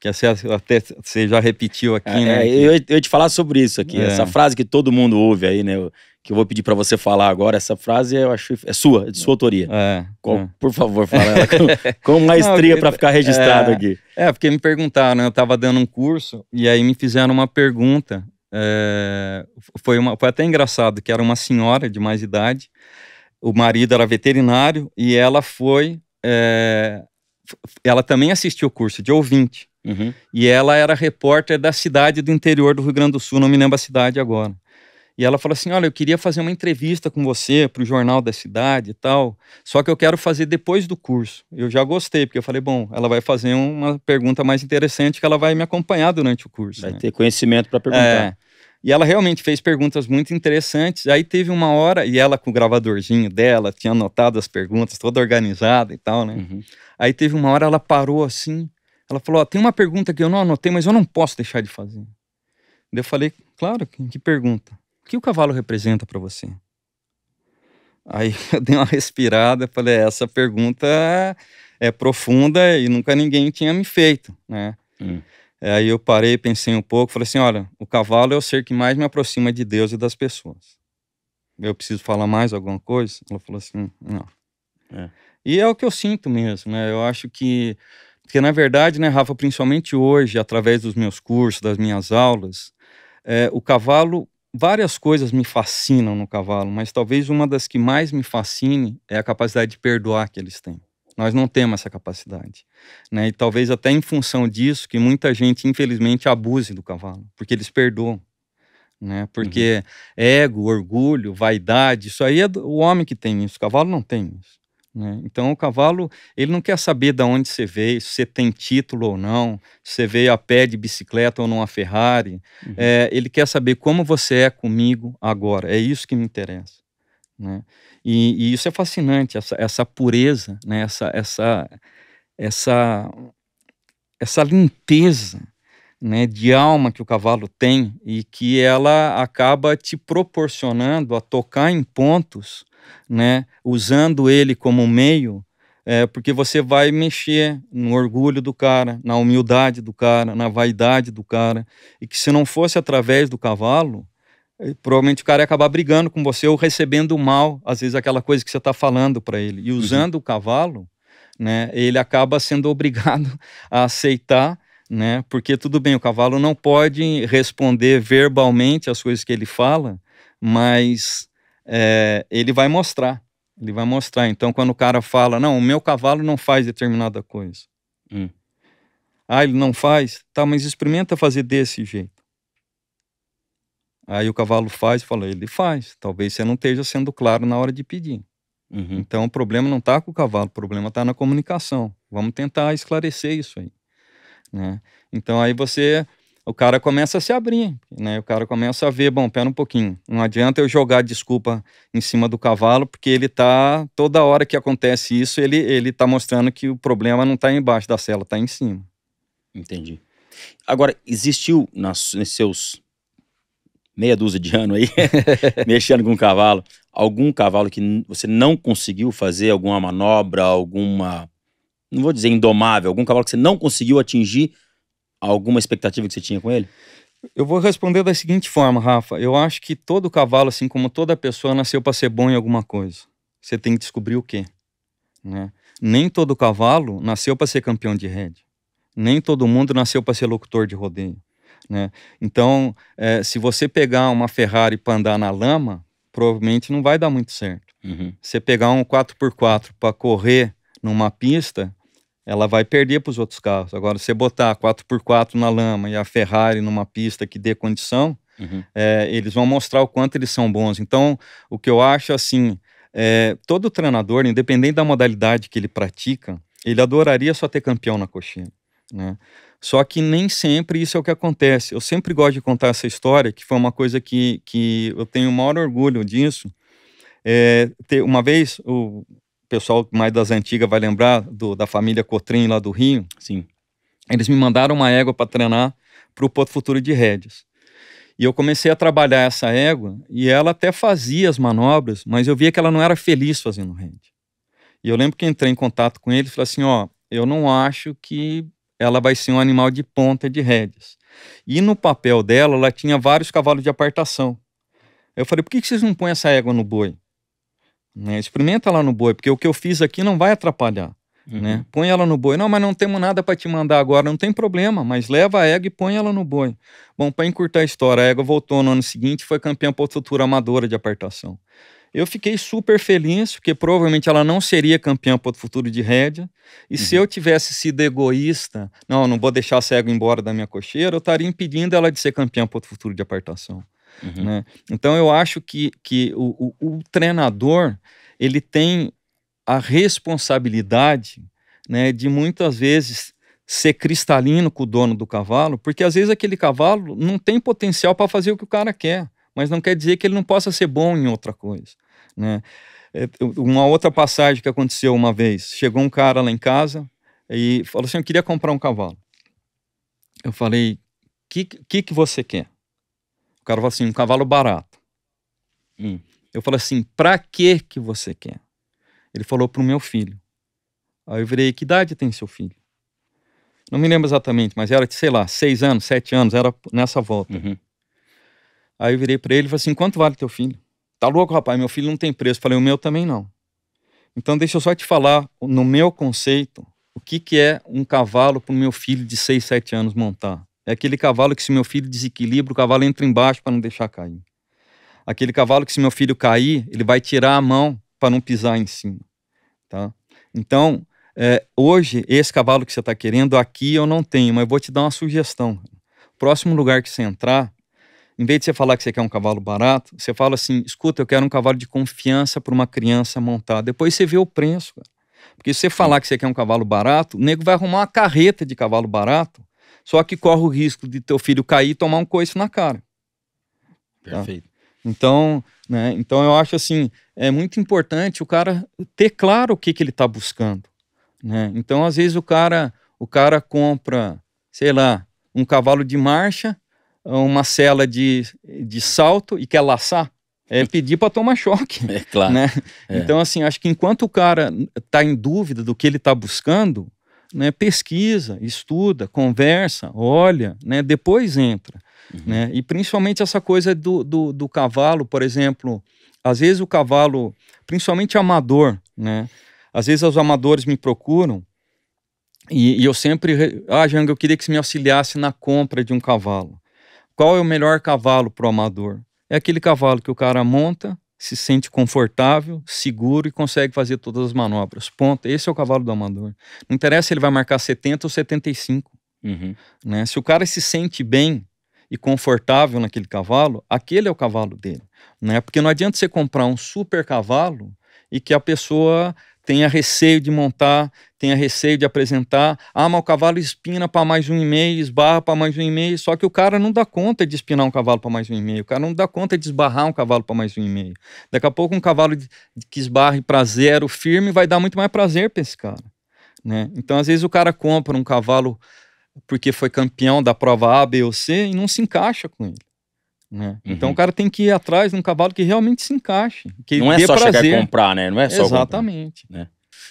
que você até você já repetiu aqui, é, né? É, eu, eu ia te falar sobre isso aqui, é. essa frase que todo mundo ouve aí, né? Que eu vou pedir para você falar agora. Essa frase eu acho é sua, é de sua autoria. É, é. por favor, fala ela com, com maestria para ficar registrado é, aqui. É, porque me perguntaram, né, eu estava dando um curso e aí me fizeram uma pergunta. foi, uma, foi até engraçado que era uma senhora de mais idade o marido era veterinário e ela foi. É, ela também assistiu o curso de ouvinte. Uhum. E ela era repórter da cidade do interior do Rio Grande do Sul, não me lembro a cidade agora. E ela falou assim: Olha, eu queria fazer uma entrevista com você para o jornal da cidade e tal, só que eu quero fazer depois do curso. Eu já gostei, porque eu falei: Bom, ela vai fazer uma pergunta mais interessante que ela vai me acompanhar durante o curso. Vai né? ter conhecimento para perguntar. É. E ela realmente fez perguntas muito interessantes. Aí teve uma hora, e ela com o gravadorzinho dela, tinha anotado as perguntas, toda organizada e tal, né? Uhum. Aí teve uma hora, ela parou assim. Ela falou: tem uma pergunta que eu não anotei, mas eu não posso deixar de fazer. Daí eu falei: Claro, que pergunta? O que o cavalo representa para você? Aí eu dei uma respirada, falei: Essa pergunta é, é profunda e nunca ninguém tinha me feito, né? Uhum. É, aí eu parei, pensei um pouco, falei assim: olha, o cavalo é o ser que mais me aproxima de Deus e das pessoas. Eu preciso falar mais alguma coisa? Ela falou assim: não. É. E é o que eu sinto mesmo, né? Eu acho que. Porque, na verdade, né, Rafa, principalmente hoje, através dos meus cursos, das minhas aulas, é, o cavalo. Várias coisas me fascinam no cavalo, mas talvez uma das que mais me fascine é a capacidade de perdoar que eles têm. Nós não temos essa capacidade. Né? E talvez até em função disso que muita gente, infelizmente, abuse do cavalo, porque eles perdoam. Né? Porque uhum. ego, orgulho, vaidade, isso aí é o homem que tem isso, o cavalo não tem isso. Né? Então o cavalo, ele não quer saber de onde você veio, se você tem título ou não, se você veio a pé de bicicleta ou numa Ferrari. Uhum. É, ele quer saber como você é comigo agora, é isso que me interessa. Né? E, e, isso é fascinante, essa, essa pureza, né? essa, essa, essa, essa limpeza né, de alma que o cavalo tem e que ela acaba te proporcionando a tocar em pontos, né, usando ele como meio, é, porque você vai mexer no orgulho do cara, na humildade do cara, na vaidade do cara, e que se não fosse através do cavalo, provavelmente o cara ia acabar brigando com você ou recebendo mal, às vezes, aquela coisa que você está falando para ele. E uhum. usando uhum. o cavalo, né, ele acaba sendo obrigado a aceitar, né, porque tudo bem, o cavalo não pode responder verbalmente as coisas que ele fala, mas é, ele vai mostrar. Ele vai mostrar. Então, quando o cara fala, não, o meu cavalo não faz determinada coisa. Hum. Ah, ele não faz? Tá, mas experimenta fazer desse jeito. Aí o cavalo faz, fala, ele faz. Talvez você não esteja sendo claro na hora de pedir. Uhum. Então o problema não está com o cavalo, o problema está na comunicação. Vamos tentar esclarecer isso aí. Né? Então aí você, o cara começa a se abrir, né? O cara começa a ver, bom, pera um pouquinho. Não adianta eu jogar desculpa em cima do cavalo, porque ele está toda hora que acontece isso, ele ele tá mostrando que o problema não está embaixo da cela, está em cima. Entendi. Agora, existiu nas, nos seus meia dúzia de ano aí, mexendo com um cavalo, algum cavalo que você não conseguiu fazer alguma manobra, alguma, não vou dizer indomável, algum cavalo que você não conseguiu atingir alguma expectativa que você tinha com ele? Eu vou responder da seguinte forma, Rafa. Eu acho que todo cavalo, assim como toda pessoa, nasceu para ser bom em alguma coisa. Você tem que descobrir o quê, né? Nem todo cavalo nasceu para ser campeão de rede. Nem todo mundo nasceu para ser locutor de rodeio. Né? Então, é, se você pegar uma Ferrari para andar na lama, provavelmente não vai dar muito certo. Uhum. Você pegar um 4x4 para correr numa pista, ela vai perder para os outros carros. Agora, você botar 4x4 na lama e a Ferrari numa pista que dê condição, uhum. é, eles vão mostrar o quanto eles são bons. Então, o que eu acho assim, é, todo treinador, independente da modalidade que ele pratica, ele adoraria só ter campeão na coxinha. Né? Só que nem sempre isso é o que acontece. Eu sempre gosto de contar essa história, que foi uma coisa que, que eu tenho o maior orgulho disso. É, ter, uma vez, o pessoal mais das antigas vai lembrar do, da família Cotrim lá do Rio. Sim. Eles me mandaram uma égua para treinar para o Porto Futuro de Rédeas. E eu comecei a trabalhar essa égua e ela até fazia as manobras, mas eu via que ela não era feliz fazendo rede. E eu lembro que entrei em contato com ele e falei assim: ó, eu não acho que ela vai ser um animal de ponta de rédeas. E no papel dela, ela tinha vários cavalos de apartação. Eu falei, por que, vocês não põem essa égua no boi? Né? Experimenta lá no boi, porque o que eu fiz aqui não vai atrapalhar. Uhum. Né? Põe ela no boi. Não, mas não temos nada para te mandar agora. Não tem problema, mas leva a égua e põe ela no boi. Bom, para encurtar a história, a égua voltou no ano seguinte e foi campeã por estrutura amadora de apartação. Eu fiquei super feliz, porque provavelmente ela não seria campeã para o futuro de rédea. E uhum. se eu tivesse sido egoísta, não, não vou deixar a cego embora da minha cocheira, eu estaria impedindo ela de ser campeã para o futuro de apartação. Uhum. Né? Então eu acho que, que o, o, o treinador ele tem a responsabilidade né, de muitas vezes ser cristalino com o dono do cavalo, porque às vezes aquele cavalo não tem potencial para fazer o que o cara quer mas não quer dizer que ele não possa ser bom em outra coisa, né? É, uma outra passagem que aconteceu uma vez, chegou um cara lá em casa e falou assim, eu queria comprar um cavalo. Eu falei, que que, que você quer? O cara falou assim, um cavalo barato. Hum. Eu falei assim, pra que que você quer? Ele falou pro meu filho. Aí eu virei, que idade tem seu filho? Não me lembro exatamente, mas era, sei lá, seis anos, sete anos, era nessa volta. Uhum. Aí eu virei para ele e falei assim: quanto vale teu filho? Tá louco, rapaz? Meu filho não tem preço. Falei: o meu também não. Então, deixa eu só te falar, no meu conceito, o que, que é um cavalo para o meu filho de 6, 7 anos montar. É aquele cavalo que, se meu filho desequilibra, o cavalo entra embaixo para não deixar cair. Aquele cavalo que, se meu filho cair, ele vai tirar a mão para não pisar em cima. Tá? Então, é, hoje, esse cavalo que você está querendo, aqui eu não tenho, mas eu vou te dar uma sugestão. Próximo lugar que você entrar, em vez de você falar que você quer um cavalo barato, você fala assim: escuta, eu quero um cavalo de confiança para uma criança montar. Depois você vê o preço, cara. Porque se você falar que você quer um cavalo barato, o nego vai arrumar uma carreta de cavalo barato, só que corre o risco de teu filho cair e tomar um coice na cara. Tá? Perfeito. Tá? Então, né, então eu acho assim, é muito importante o cara ter claro o que, que ele está buscando. Né? Então, às vezes, o cara, o cara compra, sei lá, um cavalo de marcha uma cela de, de salto e quer laçar, é pedir para tomar choque. É claro. Né? É. Então, assim, acho que enquanto o cara está em dúvida do que ele está buscando, né, pesquisa, estuda, conversa, olha, né, depois entra. Uhum. Né? E principalmente essa coisa do, do, do, cavalo, por exemplo, às vezes o cavalo, principalmente amador, né? às vezes os amadores me procuram e, e eu sempre, ah, Janga, eu queria que você me auxiliasse na compra de um cavalo. Qual é o melhor cavalo para o amador? É aquele cavalo que o cara monta, se sente confortável, seguro e consegue fazer todas as manobras. Ponto. Esse é o cavalo do amador. Não interessa se ele vai marcar 70 ou 75. Uhum. Né? Se o cara se sente bem e confortável naquele cavalo, aquele é o cavalo dele. Né? Porque não adianta você comprar um super cavalo e que a pessoa tenha receio de montar, tenha receio de apresentar. Ah, mas o cavalo espina para mais um e meio, esbarra para mais um e meio. Só que o cara não dá conta de espinar um cavalo para mais um e meio. O cara não dá conta de esbarrar um cavalo para mais um e meio. Daqui a pouco um cavalo que esbarre para zero firme vai dar muito mais prazer para esse cara. Né? Então, às vezes, o cara compra um cavalo porque foi campeão da prova A, B ou C e não se encaixa com ele. Né? Uhum. Então o cara tem que ir atrás de um cavalo que realmente se encaixe. Que não é só prazer. chegar e comprar, né? Não é só Exatamente. Comprar, né?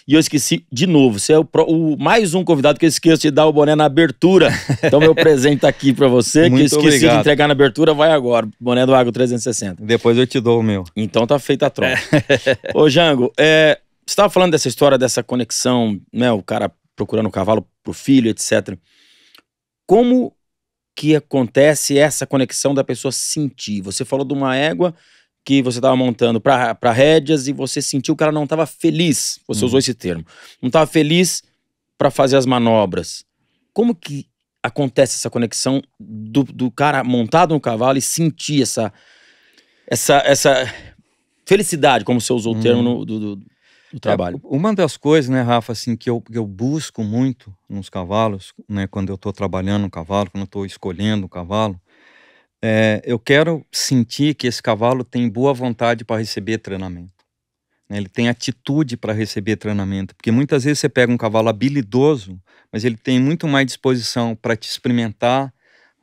E eu esqueci de novo, você é o, o, mais um convidado que eu esqueço de dar o boné na abertura. Então meu presente tá aqui para você, Muito que eu esqueci obrigado. de entregar na abertura, vai agora, boné do Agro 360. Depois eu te dou o meu. Então tá feita a troca. É. Ô Jango, é, você estava falando dessa história, dessa conexão, né, o cara procurando o cavalo pro filho, etc. Como que acontece essa conexão da pessoa sentir? Você falou de uma égua que você estava montando para rédeas e você sentiu que ela não estava feliz. Você uhum. usou esse termo. Não estava feliz para fazer as manobras. Como que acontece essa conexão do, do cara montado no cavalo e sentir essa, essa, essa felicidade, como você usou uhum. o termo uhum. no, do, do o é, trabalho. É, uma das coisas, né, Rafa, assim, que eu, eu busco muito nos cavalos, né, quando eu estou trabalhando um cavalo, quando eu estou escolhendo um cavalo, é, eu quero sentir que esse cavalo tem boa vontade para receber treinamento. Né? Ele tem atitude para receber treinamento, porque muitas vezes você pega um cavalo habilidoso, mas ele tem muito mais disposição para te experimentar,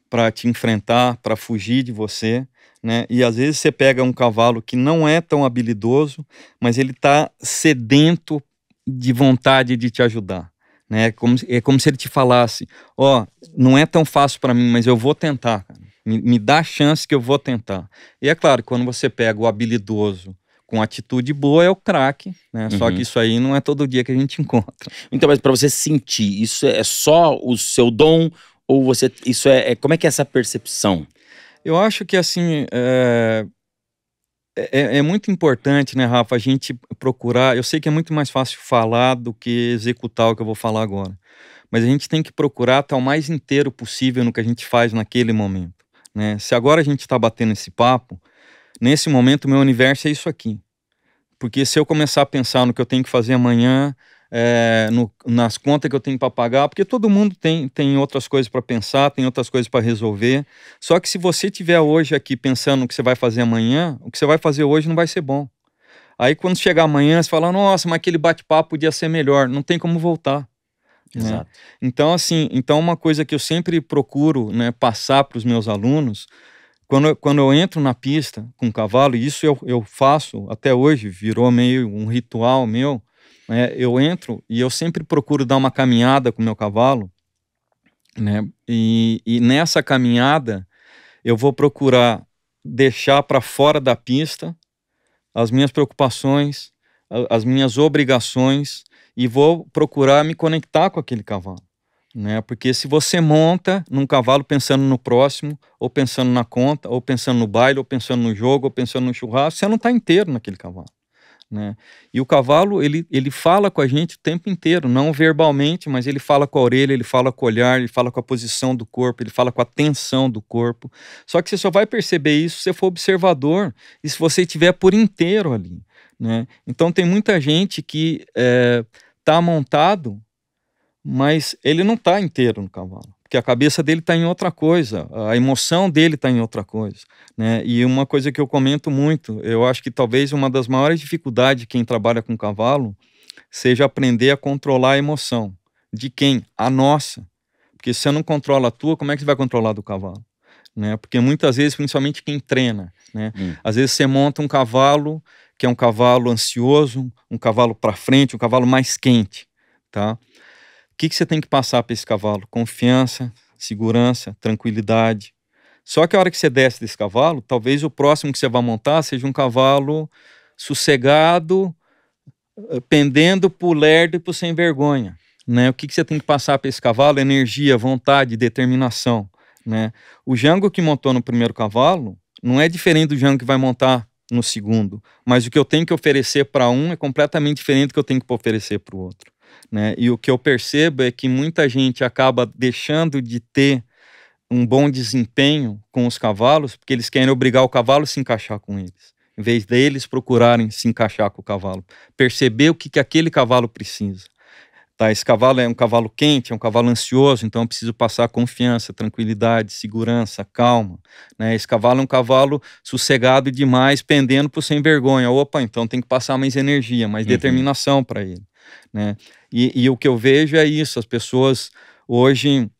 para te enfrentar, para fugir de você. Né? E às vezes você pega um cavalo que não é tão habilidoso, mas ele está sedento de vontade de te ajudar. Né? É como, é como se ele te falasse: Ó, oh, não é tão fácil para mim, mas eu vou tentar. Me, me dá a chance que eu vou tentar. E é claro, quando você pega o habilidoso com atitude boa é o craque, né? Uhum. Só que isso aí não é todo dia que a gente encontra. Então, mas para você sentir, isso é só o seu dom ou você isso é, é como é que é essa percepção? Eu acho que assim. Eh, é... É, é, muito importante, né, Rafa, a gente procurar. Eu sei que é muito mais fácil falar do que executar o que eu vou falar agora. Mas a gente tem que procurar estar o mais inteiro possível no que a gente faz naquele momento. Né? Se agora a gente está batendo esse papo, nesse momento o meu universo é isso aqui. Porque se eu começar a pensar no que eu tenho que fazer amanhã, é, no, nas contas que eu tenho para pagar, porque todo mundo tem, tem outras coisas para pensar, tem outras coisas para resolver. Só que se você tiver hoje aqui pensando o que você vai fazer amanhã, o que você vai fazer hoje não vai ser bom. Aí quando chegar amanhã, você fala, nossa, mas aquele bate-papo podia ser melhor. Não tem como voltar. Né? Então, assim, então uma coisa que eu sempre procuro né, passar para os meus alunos, quando eu, quando eu entro na pista com o cavalo, e isso eu, eu faço até hoje, virou meio um ritual meu, né, eu entro e eu sempre procuro dar uma caminhada com meu cavalo, né, e, e nessa caminhada eu vou procurar deixar para fora da pista as minhas preocupações, as minhas obrigações e vou procurar me conectar com aquele cavalo. Né? Porque se você monta num cavalo pensando no próximo, ou pensando na conta, ou pensando no baile, ou pensando no jogo, ou pensando no churrasco, você não está inteiro naquele cavalo. Né? E o cavalo, ele, ele fala com a gente o tempo inteiro, não verbalmente, mas ele fala com a orelha, ele fala com o olhar, ele fala com a posição do corpo, ele fala com a tensão do corpo. Só que você só vai perceber isso se você for observador e se você estiver por inteiro ali. Né? Então tem muita gente que está eh, montado, mas ele não está inteiro no cavalo que a cabeça dele está em outra coisa, a emoção dele está em outra coisa. Né? E uma coisa que eu comento muito, eu acho que talvez uma das maiores dificuldades de quem trabalha com cavalo seja aprender a controlar a emoção. De quem? A nossa. Porque se você não controla a tua, como é que você vai controlar do cavalo? Né? Porque muitas vezes, principalmente quem treina, né? Hum. às vezes você monta um cavalo que é um cavalo ansioso, um cavalo para frente, um cavalo mais quente, tá? que, que você tem que passar para esse cavalo? Confiança, segurança, tranquilidade. Só que a hora que você desce desse cavalo, talvez o próximo que você vai montar seja um cavalo sossegado, eh, pendendo pro lerdo e pro sem vergonha. Né? O que, que você tem que passar para esse cavalo? Energia, vontade, determinação. Né? O Jango que montou no primeiro cavalo não é diferente do Jango que vai montar no segundo, mas o que eu tenho que oferecer para um é completamente diferente do que eu tenho que oferecer para o outro. Né? E o que eu percebo é que muita gente acaba deixando de ter um bom desempenho com os cavalos, porque eles querem obrigar o cavalo a se encaixar com eles, em vez deles procurarem se encaixar com o cavalo, perceber o que, que aquele cavalo precisa. Tá, esse cavalo é um cavalo quente, é um cavalo ansioso, então eu preciso passar confiança, tranquilidade, segurança, calma. Né? Esse cavalo é um cavalo sossegado demais, pendendo por sem vergonha. Opa, então tem que passar mais energia, mais uhum. determinação para ele. Né? E, e o que eu vejo é isso: as pessoas hoje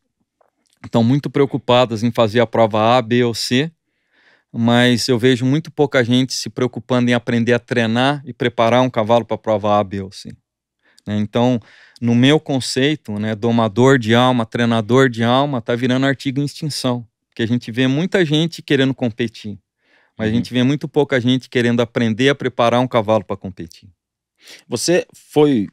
estão muito preocupadas em fazer a prova A, B ou C, mas eu vejo muito pouca gente se preocupando em aprender a treinar e preparar um cavalo para a prova A, B ou C. Né? Então, no meu conceito, né, domador de alma, treinador de alma, está virando artigo em extinção, porque a gente vê muita gente querendo competir, mas uhum. a gente vê muito pouca gente querendo aprender a preparar um cavalo para competir. Você foi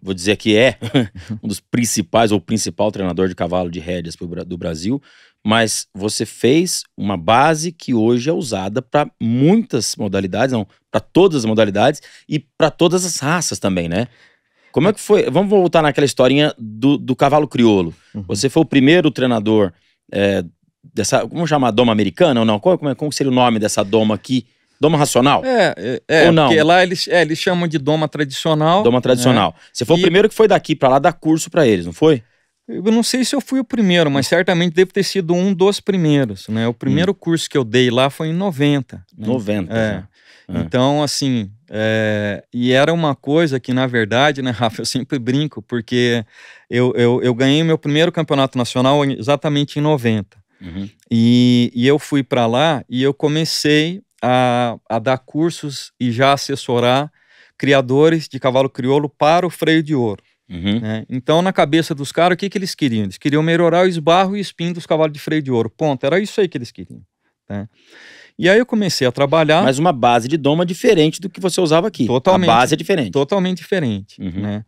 vou dizer que é um dos principais ou principal treinador de cavalo de rédeas do Brasil, mas você fez uma base que hoje é usada para muitas modalidades, não, para todas as modalidades e para todas as raças também, né? Como é que foi? Vamos voltar naquela historinha do, do cavalo crioulo. Uhum. Você foi o primeiro treinador é, dessa, como chamar, doma americana ou não? Qual, como, é, como seria o nome dessa doma aqui? Doma racional? É, é, Ou é, não? porque lá eles, é, eles chamam de doma tradicional. Doma né? tradicional. É. Você foi e... o primeiro que foi daqui para lá dar curso para eles, não foi? Eu não sei se eu fui o primeiro, mas certamente devo ter sido um dos primeiros, né? O primeiro hum. curso que eu dei lá foi em 90. Né? 90. É. Né? Ah. Então, assim, é... e era uma coisa que, na verdade, né, Rafa, eu sempre brinco, porque eu, eu, eu ganhei meu primeiro campeonato nacional exatamente em 90. Uhum. E, e eu fui para lá e eu comecei a, a dar cursos e já assessorar criadores de cavalo crioulo para o freio de ouro. Uhum. Né? Então, na cabeça dos caras, o que, que eles queriam? Eles queriam melhorar o esbarro e o espinho dos cavalos de freio de ouro. Ponto. Era isso aí que eles queriam. Né? E aí eu comecei a trabalhar. Mas uma base de doma diferente do que você usava aqui. Totalmente. A base é diferente. Totalmente diferente. Uhum. Né?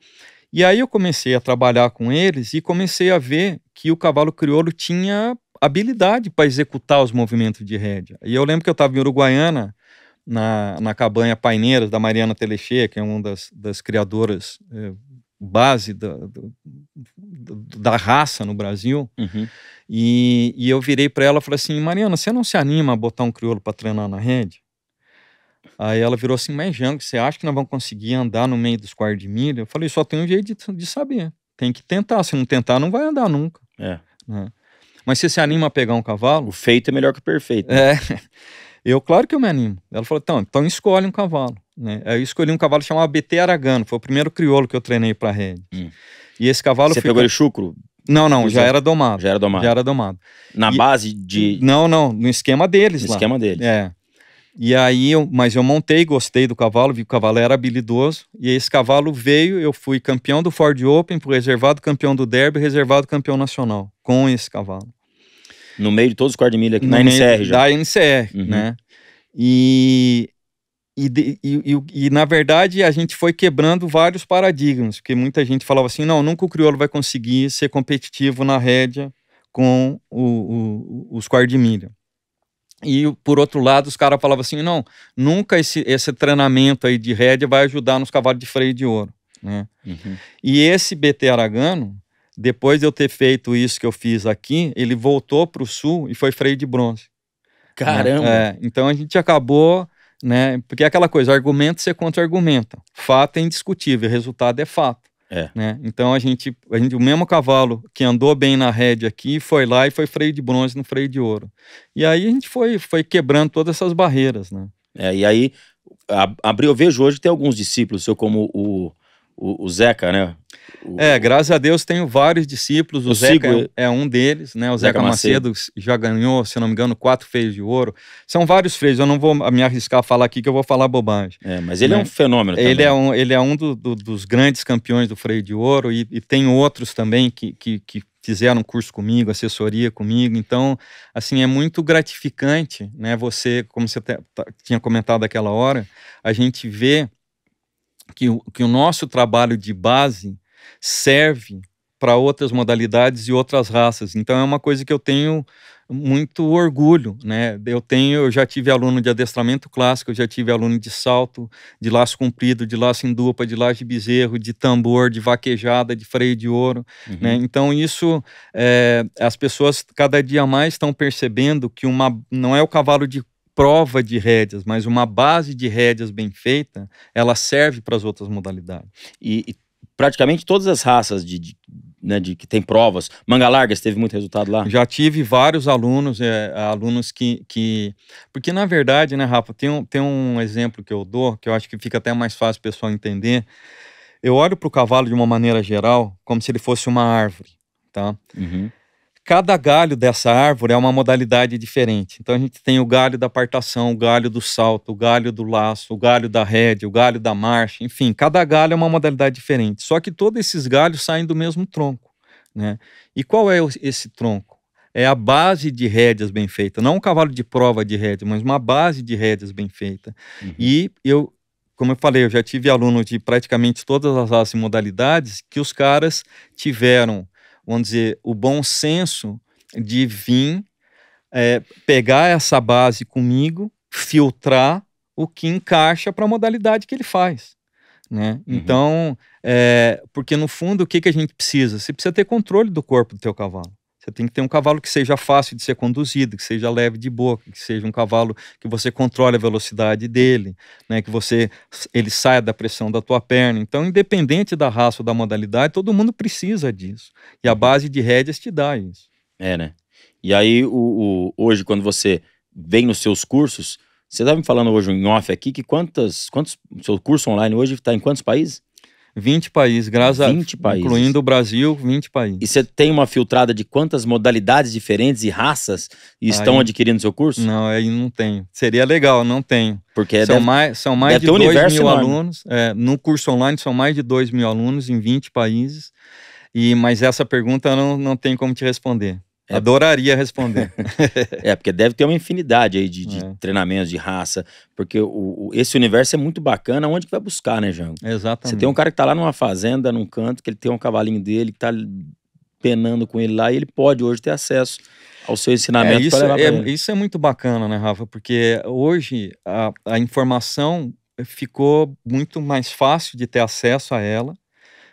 E aí eu comecei a trabalhar com eles e comecei a ver que o cavalo crioulo tinha habilidade para executar os movimentos de rédea. E eu lembro que eu estava em Uruguaiana, na, na cabanha Paineiras, da Mariana Telexê, que é uma das, das criadoras é, base da, da, da, raça no Brasil. Uhum. E, e eu virei para ela e falei assim: Mariana, você não se anima a botar um crioulo para treinar na rede? Aí ela virou assim: Mas, Jango, você acha que nós vamos conseguir andar no meio dos quartos de milha? Eu falei: Só tem um jeito de, de saber. Tem que tentar. Se não tentar, não vai andar nunca. É. Né? Mas você se anima a pegar um cavalo? O feito é melhor que o perfeito. Né? É. Eu, claro que eu me animo. Ela falou, então, então escolhe um cavalo. Né? Aí eu escolhi um cavalo chamado BT Aragano, foi o primeiro crioulo que eu treinei para rede. Hum. E esse cavalo Você fica... pegou ele chucro? Não, não, já era domado. Já era domado. Já era domado. Na e... base de. Não, não, no esquema deles. No lá. esquema deles. É. E aí, eu, mas eu montei, gostei do cavalo, vi que o cavalo era habilidoso. E esse cavalo veio, eu fui campeão do Ford Open, reservado campeão do Derby, reservado campeão nacional com esse cavalo. No meio de todos os quartos de milha aqui, na NCR já. Da NCR, uhum. né? E e, e, e, e, na verdade a gente foi quebrando vários paradigmas, porque muita gente falava assim, não, nunca o crioulo vai conseguir ser competitivo na rédea com o, o, os quartos de milha. E por outro lado, os caras falavam assim, não, nunca esse, esse treinamento aí de rédea vai ajudar nos cavalos de freio de ouro. Né? Uhum. E esse BT Aragano, depois de eu ter feito isso que eu fiz aqui, ele voltou para o sul e foi freio de bronze. Caramba! É, então a gente acabou, né? Porque é aquela coisa, argumento você contra-argumenta. Fato é indiscutível, resultado é fato. É. Né? Então a gente, a gente, o mesmo cavalo que andou bem na rédea aqui, foi lá e foi freio de bronze no freio de ouro. E aí a gente foi, foi quebrando todas essas barreiras, né? É, e aí, abriu, eu vejo hoje, tem alguns discípulos, seu como o, o, o Zeca, né? É, graças a Deus tenho vários discípulos, o, Zeca é um deles, né? O Zeca, Zeca Macedo. Macedo. já ganhou, se não me engano, quatro freios de ouro. São vários freios, eu não vou me arriscar a falar aqui que eu vou falar bobagem. É, mas ele é né? é um fenômeno também. Ele é um, ele é um do, do, dos grandes campeões do freio de ouro e, e tem outros também que, que, que fizeram curso comigo, assessoria comigo. Então, assim, é muito gratificante, né? Você, como você tinha comentado aquela hora, a gente vê que, que o nosso trabalho de base serve para outras modalidades e outras raças. Então é uma coisa que eu tenho muito orgulho, né? Eu tenho, eu já tive aluno de adestramento clássico, eu já tive aluno de salto, de laço comprido, de laço em dupla, de laço de bezerro, de tambor, de vaquejada, de freio de ouro, uhum. né? Então isso, é, as pessoas cada dia mais estão percebendo que uma não é o cavalo de prova de rédeas, mas uma base de rédeas bem feita, ela serve para as outras modalidades. E, e praticamente todas as raças de, de, né, de que tem provas. Manga larga, teve muito resultado lá? Já tive vários alunos, é, alunos que, que. Porque, na verdade, né, Rafa, tem um, tem um exemplo que eu dou, que eu acho que fica até mais fácil o pessoal entender. Eu olho para o cavalo de uma maneira geral, como se ele fosse uma árvore, tá? Uhum. Cada galho dessa árvore é uma modalidade diferente. Então a gente tem o galho da partação, o galho do salto, o galho do laço, o galho da rede, o galho da marcha, enfim, cada galho é uma modalidade diferente. Só que todos esses galhos saem do mesmo tronco. Né? E qual é esse tronco? É a base de rédeas bem feita, não um cavalo de prova de rédea, mas uma base de rédeas bem feita. Uhum. E eu, como eu falei, eu já tive alunos de praticamente todas as raças e modalidades que os caras tiveram vamos dizer, o bom senso de vir é, pegar essa base comigo, filtrar o que encaixa para a modalidade que ele faz. Né? Uhum. Então, é, porque no fundo, o que, que a gente precisa? Você precisa ter controle do corpo do teu cavalo. Você tem que ter um cavalo que seja fácil de ser conduzido, que seja leve de boca, que seja um cavalo que você controle a velocidade dele, né, que você ele saia da pressão da tua perna. Então, independente da raça ou da modalidade, todo mundo precisa disso. E a uhum. base de rédeas te dá isso. É, né? E aí, o, o hoje, quando você vem nos seus cursos, você estava me falando hoje em off aqui que quantas, quantos, seu curso online hoje está em quantos países? 20 países, graças 20 países. incluindo o Brasil, 20 países. E você tem uma filtrada de quantas modalidades diferentes e raças estão aí, adquirindo seu curso? Não, aí não tenho. Seria legal, não tenho. Porque são deve, mais, são mais de 2 mil enorme. alunos. É, no curso online são mais de 2 mil alunos em 20 países. E, mas essa pergunta não, não tem como te responder. É, Adoraria responder. é, porque deve ter uma infinidade aí de, de é. treinamentos, de raça, porque o, o, esse universo é muito bacana, onde que vai buscar, né, Jango? Exatamente. Você tem um cara que tá lá numa fazenda, num canto, que ele tem um cavalinho dele, que tá penando com ele lá, e ele pode hoje ter acesso ao seu ensinamento. É, isso, é, isso é muito bacana, né, Rafa? Porque hoje a, a informação ficou muito mais fácil de ter acesso a ela,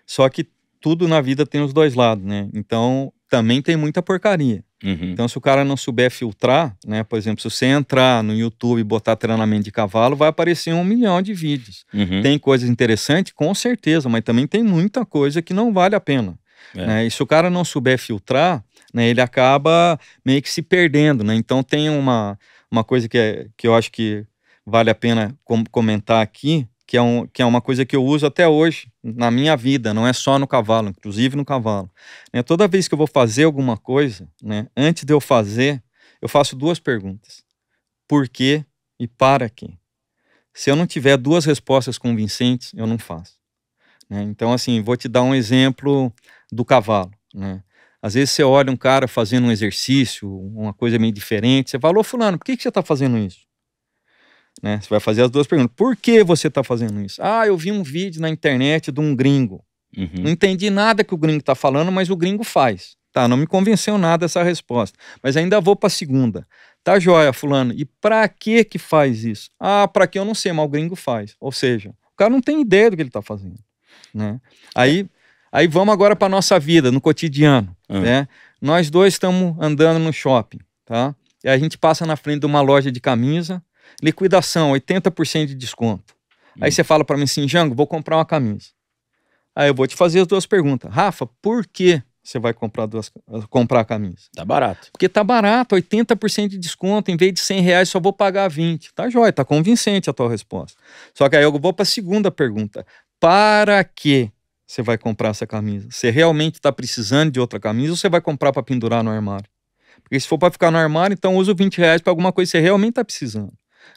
só que tudo na vida tem os dois lados, né? Então, também tem muita porcaria. Uhum. Então, se o cara não souber filtrar, né? Por exemplo, se você entrar no YouTube e botar treinamento de cavalo, vai aparecer um milhão de vídeos. Uhum. Tem coisas interessantes, com certeza, mas também tem muita coisa que não vale a pena. É. Né? E se o cara não souber filtrar, né, ele acaba meio que se perdendo. Né? Então tem uma, uma coisa que, é, que eu acho que vale a pena com comentar aqui, que é, um, que é uma coisa que eu uso até hoje na minha vida, não é só no cavalo, inclusive no cavalo. Né? Toda vez que eu vou fazer alguma coisa, né, antes de eu fazer, eu faço duas perguntas: por quê e para quê? Se eu não tiver duas respostas convincentes, eu não faço. Né? Então, assim, vou te dar um exemplo do cavalo. Né? Às vezes você olha um cara fazendo um exercício, uma coisa meio diferente, você fala, ô fulano, por que, que você está fazendo isso? Né? Você vai fazer as duas perguntas. Por que você está fazendo isso? Ah, eu vi um vídeo na internet de um gringo. Uhum. Não entendi nada que o gringo está falando, mas o gringo faz. Tá, não me convenceu nada essa resposta. Mas ainda vou para a segunda. Tá joia, fulano. E para que que faz isso? Ah, para que eu não sei, mas o gringo faz. Ou seja, o cara não tem ideia do que ele está fazendo. Né? Aí, aí vamos agora para nossa vida, no cotidiano. Uhum. Né? Nós dois estamos andando no shopping, tá? E a gente passa na frente de uma loja de camisa liquidação, 80% de desconto. Aí hum. você fala para mim assim, Jango, vou comprar uma camisa. Aí eu vou te fazer as duas perguntas. Rafa, por que você vai comprar, duas, comprar a camisa? Tá barato. Porque tá barato, 80% de desconto, em vez de 100 reais só vou pagar 20. Tá jóia, tá convincente a tua resposta. Só que aí eu vou para a segunda pergunta. Para que você vai comprar essa camisa? Você realmente está precisando de outra camisa ou você vai comprar para pendurar no armário? Porque se for para ficar no armário, então usa 20 reais para alguma coisa que você realmente está precisando.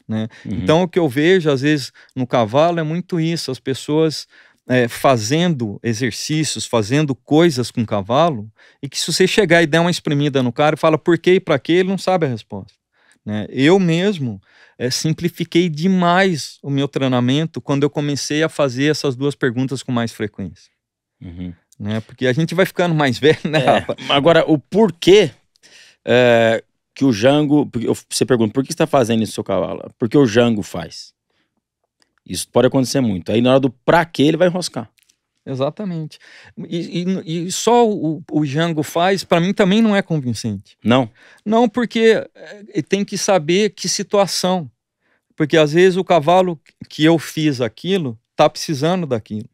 Né? Uhum. Então, o que eu vejo, às vezes, no cavalo é muito isso: as pessoas é, fazendo exercícios, fazendo coisas com cavalo, e que se você chegar e der uma espremida no cara e fala por que e para que, ele não sabe a resposta. Né? Eu mesmo é, simplifiquei demais o meu treinamento quando eu comecei a fazer essas duas perguntas com mais frequência. Uhum. Né? Porque a gente vai ficando mais velho, né, é, Agora, o porquê. É que o Jango. Você pergunta, por que está fazendo isso, seu cavalo? Porque o Jango faz. Isso pode acontecer muito. Aí na hora do pra quê ele vai enroscar. Exatamente. E, e, e só o, o Django faz, para mim também não é convincente. Não. Não, porque eh, tem que saber que situação. Porque às vezes o cavalo que eu fiz aquilo tá precisando daquilo.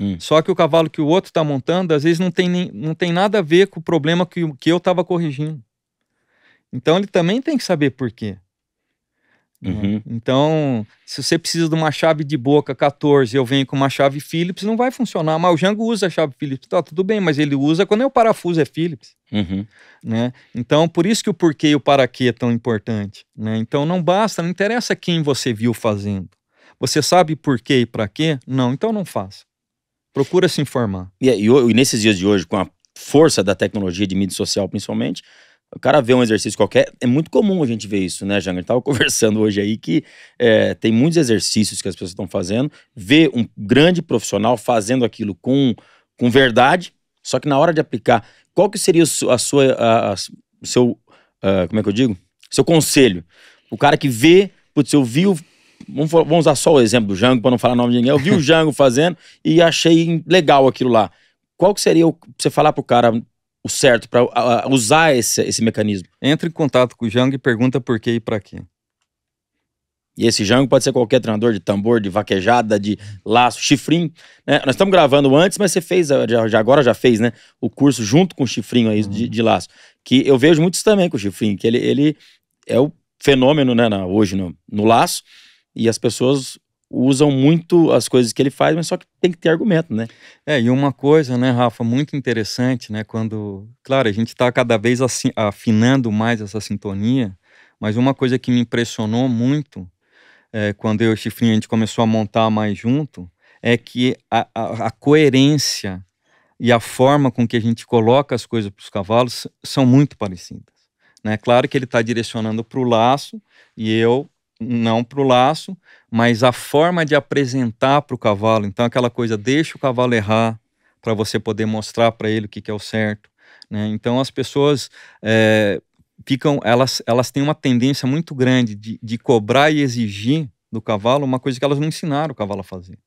Hum. Só que o cavalo que o outro está montando, às vezes não tem, nem, não tem nada a ver com o problema que, que eu estava corrigindo. Então ele também tem que saber por quê. Né? Uhum. Então, se você precisa de uma chave de boca 14 eu venho com uma chave Phillips, não vai funcionar. Mas o Jango usa a chave Phillips, tá tudo bem, mas ele usa quando é o parafuso é Phillips. Uhum. Né? Então, por isso que o porquê e o para quê é tão importante. Né? Então, não basta, não interessa quem você viu fazendo. Você sabe por quê e para quê? Não, então não faça. Procura se informar. E, é, e, e nesses dias de hoje, com a força da tecnologia de mídia social principalmente, o cara vê um exercício qualquer, é muito comum a gente ver isso, né, Janga? A gente tava conversando hoje aí que é, tem muitos exercícios que as pessoas estão fazendo, vê um grande profissional fazendo aquilo com, com verdade, só que na hora de aplicar, qual que seria a sua, a, a, o seu, ah, como é que eu digo? Seu conselho. O cara que vê, putz, eu vi o Vamos, vamos, usar só o exemplo do Jango para não falar o nome de ninguém. Eu vi o Jango fazendo e achei legal aquilo lá. Qual que seria o, você falar pro cara, o certo, para usar esse, esse mecanismo. entre em contato com o Jango e pergunta por que e para quê. E esse Jango pode ser qualquer treinador de tambor, de vaquejada, de laço, chifrinho. Né? Nós estamos gravando antes, mas você fez, eh, já, já, agora já fez, né? O curso junto com o chifrinho aí uhum. de, de, laço. Que eu vejo muitos também com o chifrinho, que ele, ele é o fenômeno, né? Na, hoje no, no laço. E as pessoas usam muito as coisas que ele faz, mas só que tem que ter argumento, né? É, e uma coisa, né, Rafa, muito interessante, né, quando, claro, a gente está cada vez assim, afinando mais essa sintonia, mas uma coisa que me impressionou muito é, quando eu e o Chifrinho a gente começou a montar mais junto é que a, a, a coerência e a forma com que a gente coloca as coisas para os cavalos são muito parecidas. Né? Claro que ele está direcionando para o laço e eu não para o laço, mas a forma de apresentar para o cavalo. Então, aquela coisa, deixa o cavalo errar para você poder mostrar para ele o que, que é o certo. Né? Então, as pessoas é, ficam, elas, elas têm uma tendência muito grande de, de cobrar e exigir do cavalo uma coisa que elas não ensinaram o cavalo a fazer.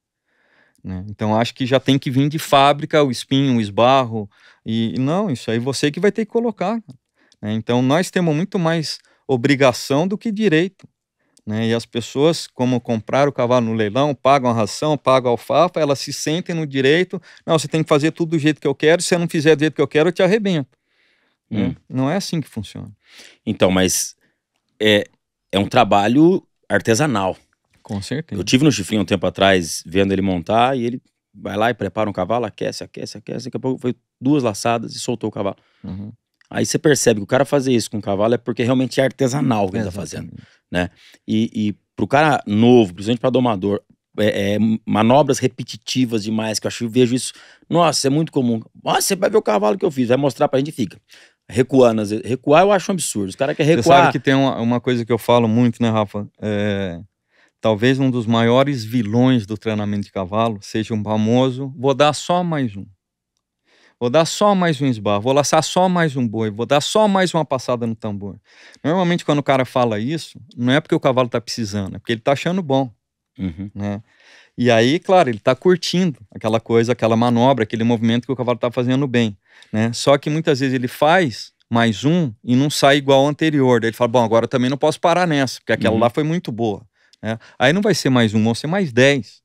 Né? Então acho que já tem que vir de fábrica o espinho, o esbarro, e não, isso aí você que vai ter que colocar. Né? Então nós temos muito mais obrigação do que direito. Né? E as pessoas, como compraram o cavalo no leilão, pagam a ração, pagam a alfafa, elas se sentem no direito. Não, você tem que fazer tudo do jeito que eu quero. Se você não fizer do jeito que eu quero, eu te arrebento. Né? Hum. Não é assim que funciona. Então, mas é, é um trabalho artesanal. Com certeza. Eu tive no chifrinho um tempo atrás, vendo ele montar, e ele vai lá e prepara um cavalo, aquece, aquece, aquece. Daqui a pouco foi duas laçadas e soltou o cavalo. Uhum. Aí você percebe que o cara fazer isso com o cavalo é porque realmente é artesanal o que ele tá fazendo, né? E, e pro cara novo, principalmente pra domador, é, é, manobras repetitivas demais, que eu acho eu vejo isso. Nossa, é muito comum. Nossa, você vai ver o cavalo que eu fiz, vai mostrar pra gente e fica. Recuando, às vezes. Recuar eu acho um absurdo. Os caras querem recuar. Você sabe que tem uma, uma, coisa que eu falo muito, né, Rafa? É, talvez um dos maiores vilões do treinamento de cavalo seja um famoso. Vou dar só mais um vou dar só mais um esbarro, vou laçar só mais um boi, vou dar só mais uma passada no tambor. Normalmente, quando o cara fala isso, não é porque o cavalo está precisando, é porque ele está achando bom. Uhum. Né? E aí, claro, ele está curtindo aquela coisa, aquela manobra, aquele movimento que o cavalo está fazendo bem. Né? Só que muitas vezes ele faz mais um e não sai igual ao anterior. Daí ele fala: Bom, agora também não posso parar nessa, porque aquela uhum. lá foi muito boa. Né? Aí não vai ser mais um, vão ser mais dez.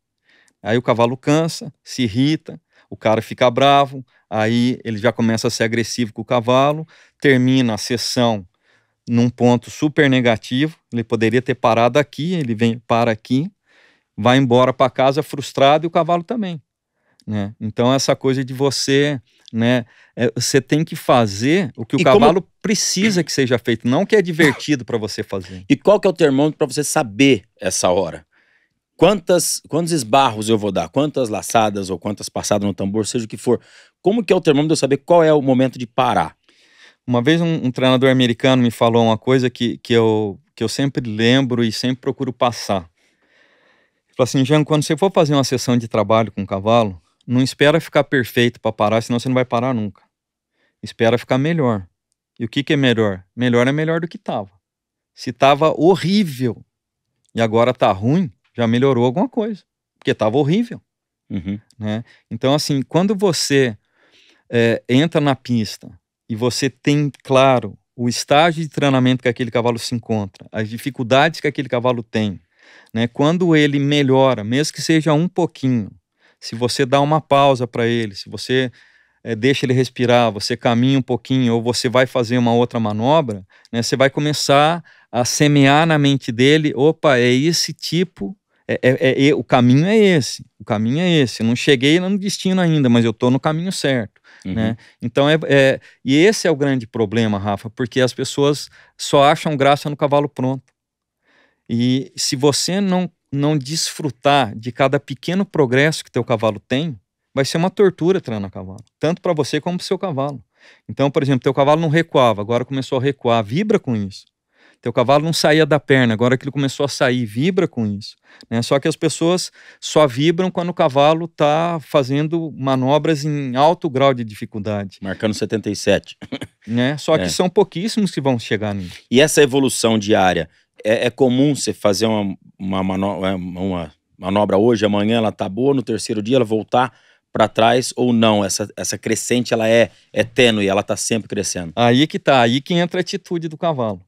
Aí o cavalo cansa, se irrita, o cara fica bravo, aí ele já começa a ser agressivo com o cavalo, termina a sessão num ponto super negativo, ele poderia ter parado aqui, ele vem para aqui, vai embora para casa frustrado e o cavalo também, né? Então essa coisa de você, né, é, você tem que fazer o que o e cavalo como... precisa que seja feito, não o que é divertido para você fazer. E qual que é o termômetro para você saber essa hora? quantas, quantos esbarros eu vou dar, quantas laçadas ou quantas passadas no tambor, seja o que for. Como que é o termômetro de eu saber qual é o momento de parar? Uma vez um, um treinador americano me falou uma coisa que, que, eu, que eu sempre lembro e sempre procuro passar. Ele falou assim, Jean, quando você for fazer uma sessão de trabalho com o cavalo, não espera ficar perfeito para parar, senão você não vai parar nunca. Espera ficar melhor. E o que, que é melhor? Melhor é melhor do que estava. Se estava horrível e agora está ruim, já melhorou alguma coisa, porque estava horrível. Uhum. Né? Então, assim, quando você é, entra na pista e você tem claro o estágio de treinamento que aquele cavalo se encontra, as dificuldades que aquele cavalo tem, né? quando ele melhora, mesmo que seja um pouquinho, se você dá uma pausa para ele, se você é, deixa ele respirar, você caminha um pouquinho ou você vai fazer uma outra manobra, né, você vai começar a semear na mente dele: opa, é esse tipo é, é, é, o caminho é esse, o caminho é esse. Eu não cheguei no destino ainda, mas eu estou no caminho certo. Uhum. Né? Então é, é, E esse é o grande problema, Rafa, porque as pessoas só acham graça no cavalo pronto. E se você não, não desfrutar de cada pequeno progresso que teu cavalo tem, vai ser uma tortura treinar cavalo, tanto para você como para o seu cavalo. Então, por exemplo, teu cavalo não recuava, agora começou a recuar, vibra com isso. Teu cavalo não saía da perna, agora que ele começou a sair, vibra com isso. Né? Só que as pessoas só vibram quando o cavalo está fazendo manobras em alto grau de dificuldade. Marcando 77. Né? Só que é. são pouquíssimos que vão chegar nisso. E essa evolução diária, é, é comum você fazer uma, uma, manobra, é, uma manobra hoje, amanhã ela tá boa, no terceiro dia ela voltar para trás ou não? Essa, essa crescente ela é, é tênue, ela está sempre crescendo. Aí que tá, aí que entra a atitude do cavalo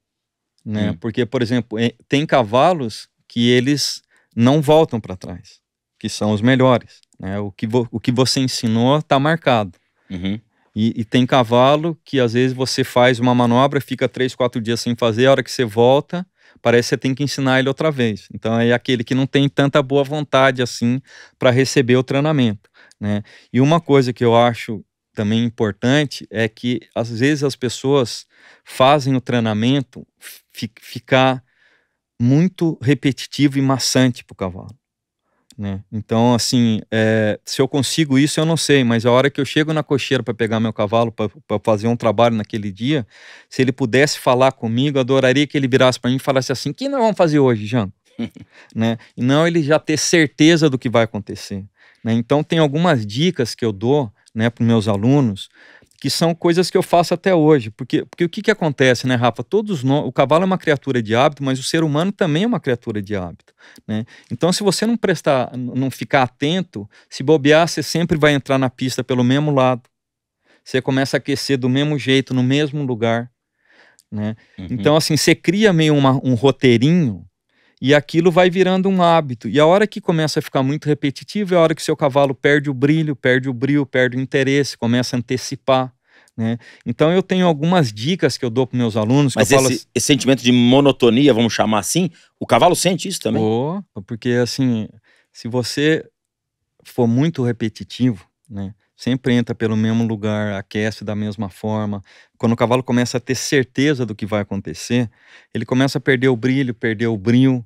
né? Hum. Porque, por exemplo, é, tem cavalos que eles não voltam para trás, que são os melhores, né? O que, o que você ensinou está marcado. Uhum. E, e, tem cavalo que às vezes você faz uma manobra, fica três, quatro dias sem fazer, a hora que você volta, parece que você tem que ensinar ele outra vez. Então é aquele que não tem tanta boa vontade assim para receber o treinamento, né? E uma coisa que eu acho também importante é que às vezes as pessoas fazem o treinamento ficar muito repetitivo e maçante para o cavalo. Né? Então, assim, é, se eu consigo isso, eu não sei, mas a hora que eu chego na cocheira para pegar meu cavalo, para fazer um trabalho naquele dia, se ele pudesse falar comigo, adoraria que ele virasse para mim e falasse assim: que nós vamos fazer hoje, Jango? né? E não ele já ter certeza do que vai acontecer. Né? Então, tem algumas dicas que eu dou né, para meus alunos que são coisas que eu faço até hoje. Porque, porque o que, que acontece, né, Rafa? Todos nós, o cavalo é uma criatura de hábito, mas o ser humano também é uma criatura de hábito. Né? Então, se você não prestar, não ficar atento, se bobear, você sempre vai entrar na pista pelo mesmo lado. Você começa a aquecer do mesmo jeito, no mesmo lugar. Né? Uhum. Então, assim, você cria meio uma, um roteirinho e aquilo vai virando um hábito. E a hora que começa a ficar muito repetitivo é a hora que seu cavalo perde o brilho, perde o brilho, perde o interesse, começa a antecipar. Né? Então eu tenho algumas dicas que eu dou para meus alunos. Mas esse, assim, esse, sentimento de monotonia, vamos chamar assim, o cavalo sente isso também? Oh, porque assim, se você for muito repetitivo, né? sempre entra pelo mesmo lugar, aquece da mesma forma. Quando o cavalo começa a ter certeza do que vai acontecer, ele começa a perder o brilho, perder o brilho,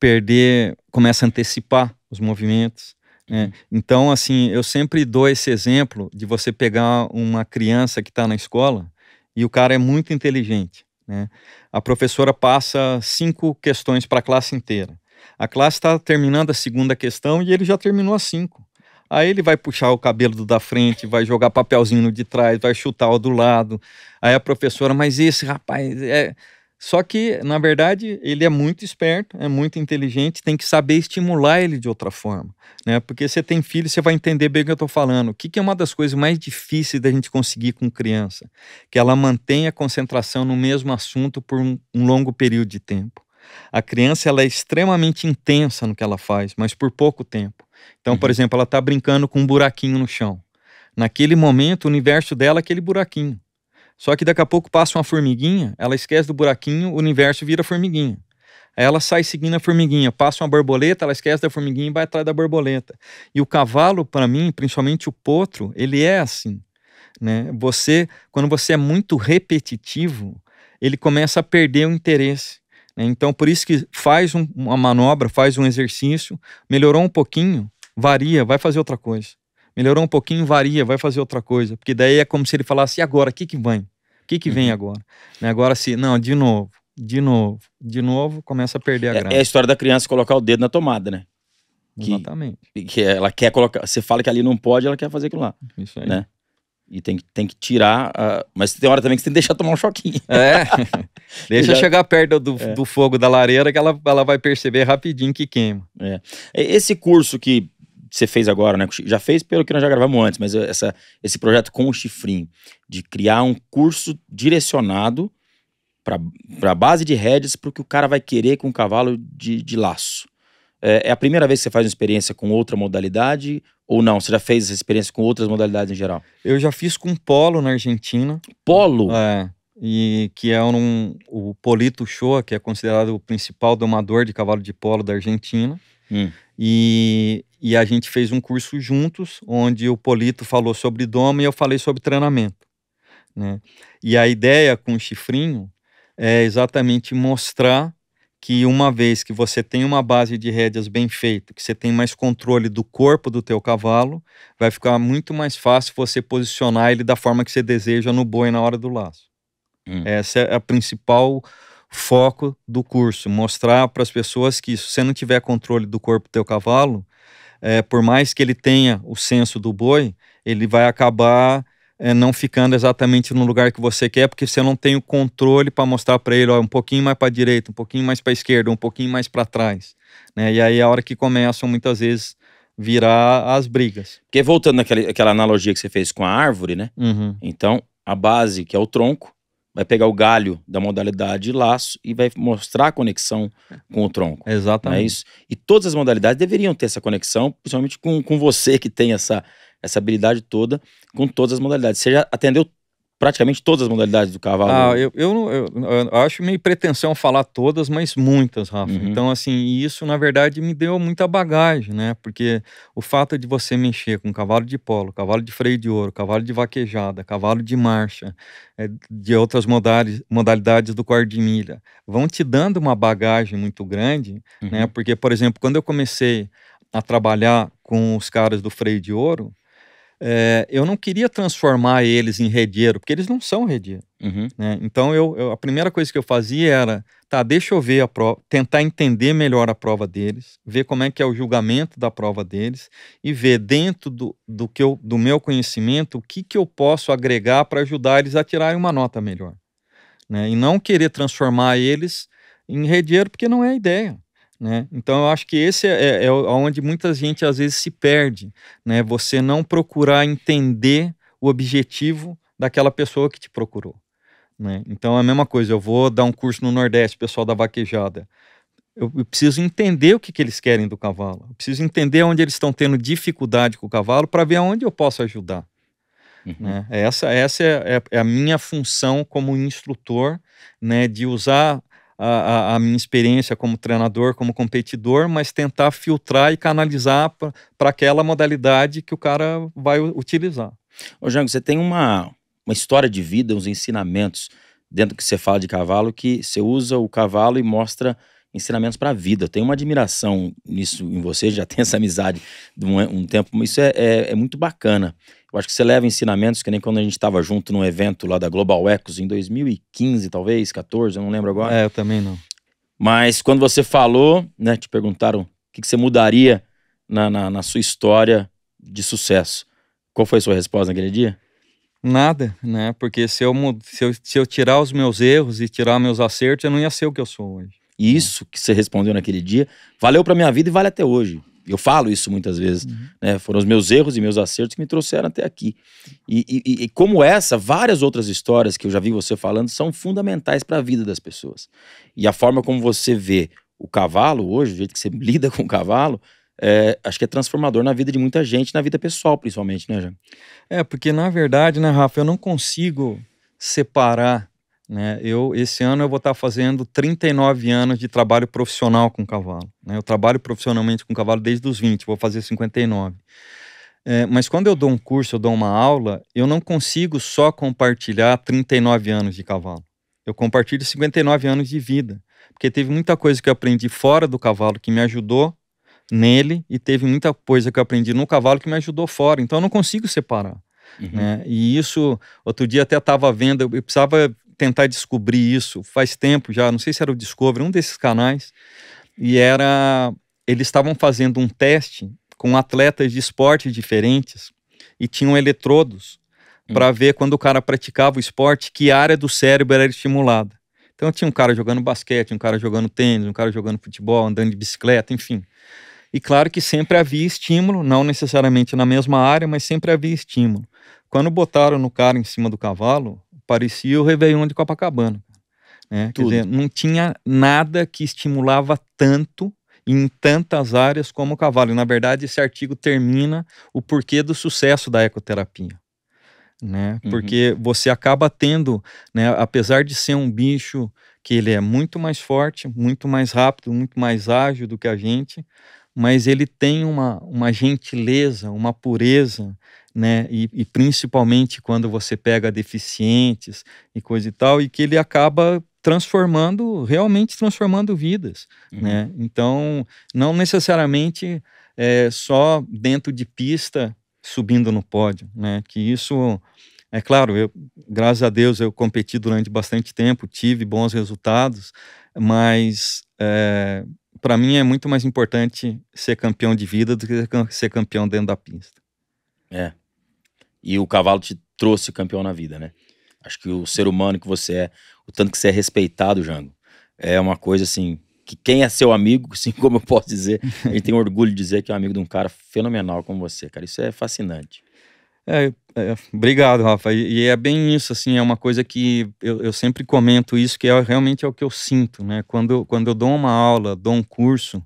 perder, começa a antecipar os movimentos. É. Então, assim, eu sempre dou esse exemplo de você pegar uma criança que está na escola e o cara é muito inteligente. Né? A professora passa cinco questões para a classe inteira. A classe está terminando a segunda questão e ele já terminou as cinco. Aí ele vai puxar o cabelo do da frente, vai jogar papelzinho no de trás, vai chutar o do lado. Aí a professora, mas esse rapaz é só que, na verdade, ele é muito esperto, é muito inteligente, tem que saber estimular ele de outra forma, né? Porque você tem filho, você vai entender bem o que eu estou falando. O que, que é uma das coisas mais difíceis da gente conseguir com criança? Que ela mantenha a concentração no mesmo assunto por um, um longo período de tempo. A criança ela é extremamente intensa no que ela faz, mas por pouco tempo. Então, por uhum. exemplo, ela está brincando com um buraquinho no chão. Naquele momento, o universo dela é aquele buraquinho. Só que daqui a pouco passa uma formiguinha, ela esquece do buraquinho, o universo vira formiguinha. Aí ela sai seguindo a formiguinha, passa uma borboleta, ela esquece da formiguinha e vai atrás da borboleta. E o cavalo, para mim, principalmente o potro, ele é assim. Né? Você, quando você é muito repetitivo, ele começa a perder o interesse. Né? Então, por isso que faz um, uma manobra, faz um exercício, melhorou um pouquinho, varia, vai fazer outra coisa. Melhorou um pouquinho, varia, vai fazer outra coisa. Porque daí é como se ele falasse, e agora, o que que vem? que, que vem uhum. agora? Né? Agora se, não, de novo, de novo, de novo, começa a perder a graça. É, é a história da criança colocar o dedo na tomada, né? Que, Exatamente. Que ela quer colocar, você fala que ali não pode, ela quer fazer aquilo lá. Isso aí. Né? E tem, tem que tirar. A... mas tem hora também que você tem que deixar tomar um choquinho. É. Deixa já... chegar perto do, é. do fogo da lareira que ela, ela vai perceber rapidinho que queima. É. Esse curso que você fez agora, né? Já fez pelo que nós já gravamos antes, mas eh, essa, esse projeto com o chifrinho, de criar um curso direcionado para a base de redes para o que o cara vai querer com o cavalo de, de laço. É, é, a primeira vez que você faz uma experiência com outra modalidade ou não? Você já fez essa experiência com outras modalidades em geral? Eu já fiz com polo na Argentina. Polo? É. E que é um, o Polito show que é considerado o principal domador de cavalo de polo da Argentina. Hum. E e a gente fez um curso juntos, onde o Polito falou sobre doma e eu falei sobre treinamento. Né? E a ideia com o chifrinho é exatamente mostrar que uma vez que você tem uma base de rédeas bem feita, que você tem mais controle do corpo do teu cavalo, vai ficar muito mais fácil você posicionar ele da forma que você deseja no boi na hora do laço. Hum. Essa é a principal foco do curso, mostrar para as pessoas que se você não tiver controle do corpo do teu cavalo, é, por mais que ele tenha o senso do boi, ele vai acabar é, não ficando exatamente no lugar que você quer, porque você não tem o controle para mostrar para ele, ó, um pouquinho mais para a direita, um pouquinho mais para a esquerda, um pouquinho mais para trás. Né? E aí é a hora que começam, muitas vezes, virar as brigas. Porque voltando naquela analogia que você fez com a árvore, né? Uhum. Então, a base, que é o tronco, vai pegar o galho da modalidade de laço e vai mostrar a conexão com o tronco. Né? Exatamente. É isso? E todas as modalidades deveriam ter essa conexão, principalmente com, com você que tem essa, essa habilidade toda, com todas as modalidades. Você já atendeu praticamente todas as modalidades do cavalo? Ah, eu, eu, eu, eu acho meio pretensão falar todas, mas muitas, Rafa. Uhum. Então, assim, isso na verdade me deu muita bagagem, né? Porque o fato de você mexer com cavalo de polo, cavalo de freio de ouro, cavalo de vaquejada, cavalo de marcha, é, de outras modalidades do quarto de milha, vão te dando uma bagagem muito grande, né? uhum. né? Porque, por exemplo, quando eu comecei a trabalhar com os caras do freio de ouro, é, eu não queria transformar eles em redieiro, porque eles não são redieiro. Uhum. Né? Então, eu, eu, a primeira coisa que eu fazia era, tá, deixa eu ver a prova, tentar entender melhor a prova deles, ver como é que é o julgamento da prova deles e ver dentro do, do, que eu, do meu conhecimento o que, que eu posso agregar para ajudar eles a tirarem uma nota melhor. Né? E não querer transformar eles em redieiro, porque não é a ideia. Né? Então, eu acho que esse é, é, é onde muita gente às vezes se perde. Né? Você não procurar entender o objetivo daquela pessoa que te procurou. Né? Então, é a mesma coisa. Eu vou dar um curso no Nordeste, pessoal da vaquejada. Eu, eu preciso entender o que, que eles querem do cavalo. Eu preciso entender onde eles estão tendo dificuldade com o cavalo para ver aonde eu posso ajudar. Uhum. Né? Essa, essa é, é, é a minha função como instrutor, né, de usar a, a, minha experiência como treinador, como competidor, mas tentar filtrar e canalizar para aquela modalidade que o cara vai utilizar. Ô, Jango, você tem uma, uma história de vida, uns ensinamentos dentro que você fala de cavalo, que você usa o cavalo e mostra ensinamentos para a vida. Eu tenho uma admiração nisso em você, já tem essa amizade de um, um tempo, isso é, é, é muito bacana. Eu acho que você leva ensinamentos que nem quando a gente estava junto num evento lá da Global Ecos em 2015, talvez, 14, eu não lembro agora. É, eu também não. Mas quando você falou, né, te perguntaram o que, que você mudaria na, na, na, sua história de sucesso. Qual foi a sua resposta naquele dia? Nada, né? Porque se eu, se eu, se eu tirar os meus erros e tirar meus acertos, eu não ia ser o que eu sou hoje. Isso que você respondeu naquele dia valeu para minha vida e vale até hoje eu falo isso muitas vezes, uhum. né? Foram os meus erros e meus acertos que me trouxeram até aqui. E, e, e como essa, várias outras histórias que eu já vi você falando são fundamentais para a vida das pessoas. E a forma como você vê o cavalo hoje, o jeito que você lida com o cavalo, é, acho que é transformador na vida de muita gente, na vida pessoal, principalmente, né, Jean? É, porque na verdade, né, Rafa, eu não consigo separar né? Eu esse ano eu vou estar fazendo 39 anos de trabalho profissional com cavalo. Né? Eu trabalho profissionalmente com cavalo desde os 20, vou fazer 59. É, mas quando eu dou um curso, eu dou uma aula, eu não consigo só compartilhar 39 anos de cavalo. Eu compartilho 59 anos de vida, porque teve muita coisa que eu aprendi fora do cavalo que me ajudou nele e teve muita coisa que eu aprendi no cavalo que me ajudou fora. Então eu não consigo separar. Uhum. Né? E isso, outro dia até estava vendo, eu precisava tentar descobrir isso faz tempo já, não sei se era o Discovery, um desses canais, e era. Eles estavam fazendo um teste com atletas de esportes diferentes e tinham eletrodos hum. para ver quando o cara praticava o esporte que área do cérebro era estimulada. Então tinha um cara jogando basquete, um cara jogando tênis, um cara jogando futebol, andando de bicicleta, enfim. E claro que sempre havia estímulo, não necessariamente na mesma área, mas sempre havia estímulo. Quando botaram no cara em cima do cavalo, Parecia o Réveillon de Copacabana. Né? Quer dizer, não tinha nada que estimulava tanto em tantas áreas como o cavalo. E, na verdade, esse artigo termina o porquê do sucesso da ecoterapia. Né? Uhum. Porque você acaba tendo, né, apesar de ser um bicho que ele é muito mais forte, muito mais rápido, muito mais ágil do que a gente, mas ele tem uma, uma gentileza, uma pureza, né? E, e, principalmente quando você pega deficientes e coisa e tal, e que ele acaba transformando, realmente transformando vidas, uhum. né? Então, não necessariamente é, só dentro de pista subindo no pódio, né? Que isso é claro, eu, graças a Deus eu competi durante bastante tempo, tive bons resultados, mas é, para mim é muito mais importante ser campeão de vida do que ser campeão dentro da pista. É, e o cavalo te trouxe campeão na vida, né? Acho que o ser humano que você é, o tanto que você é respeitado, Jango, é uma coisa assim. Que quem é seu amigo, assim como eu posso dizer, ele tem orgulho de dizer que é um amigo de um cara fenomenal como você, cara. Isso é fascinante. É, é, obrigado, Rafa. E, e, é bem isso, assim, é uma coisa que eu, eu sempre comento isso, que é, realmente é o que eu sinto, né? Quando, quando eu dou uma aula, dou um curso,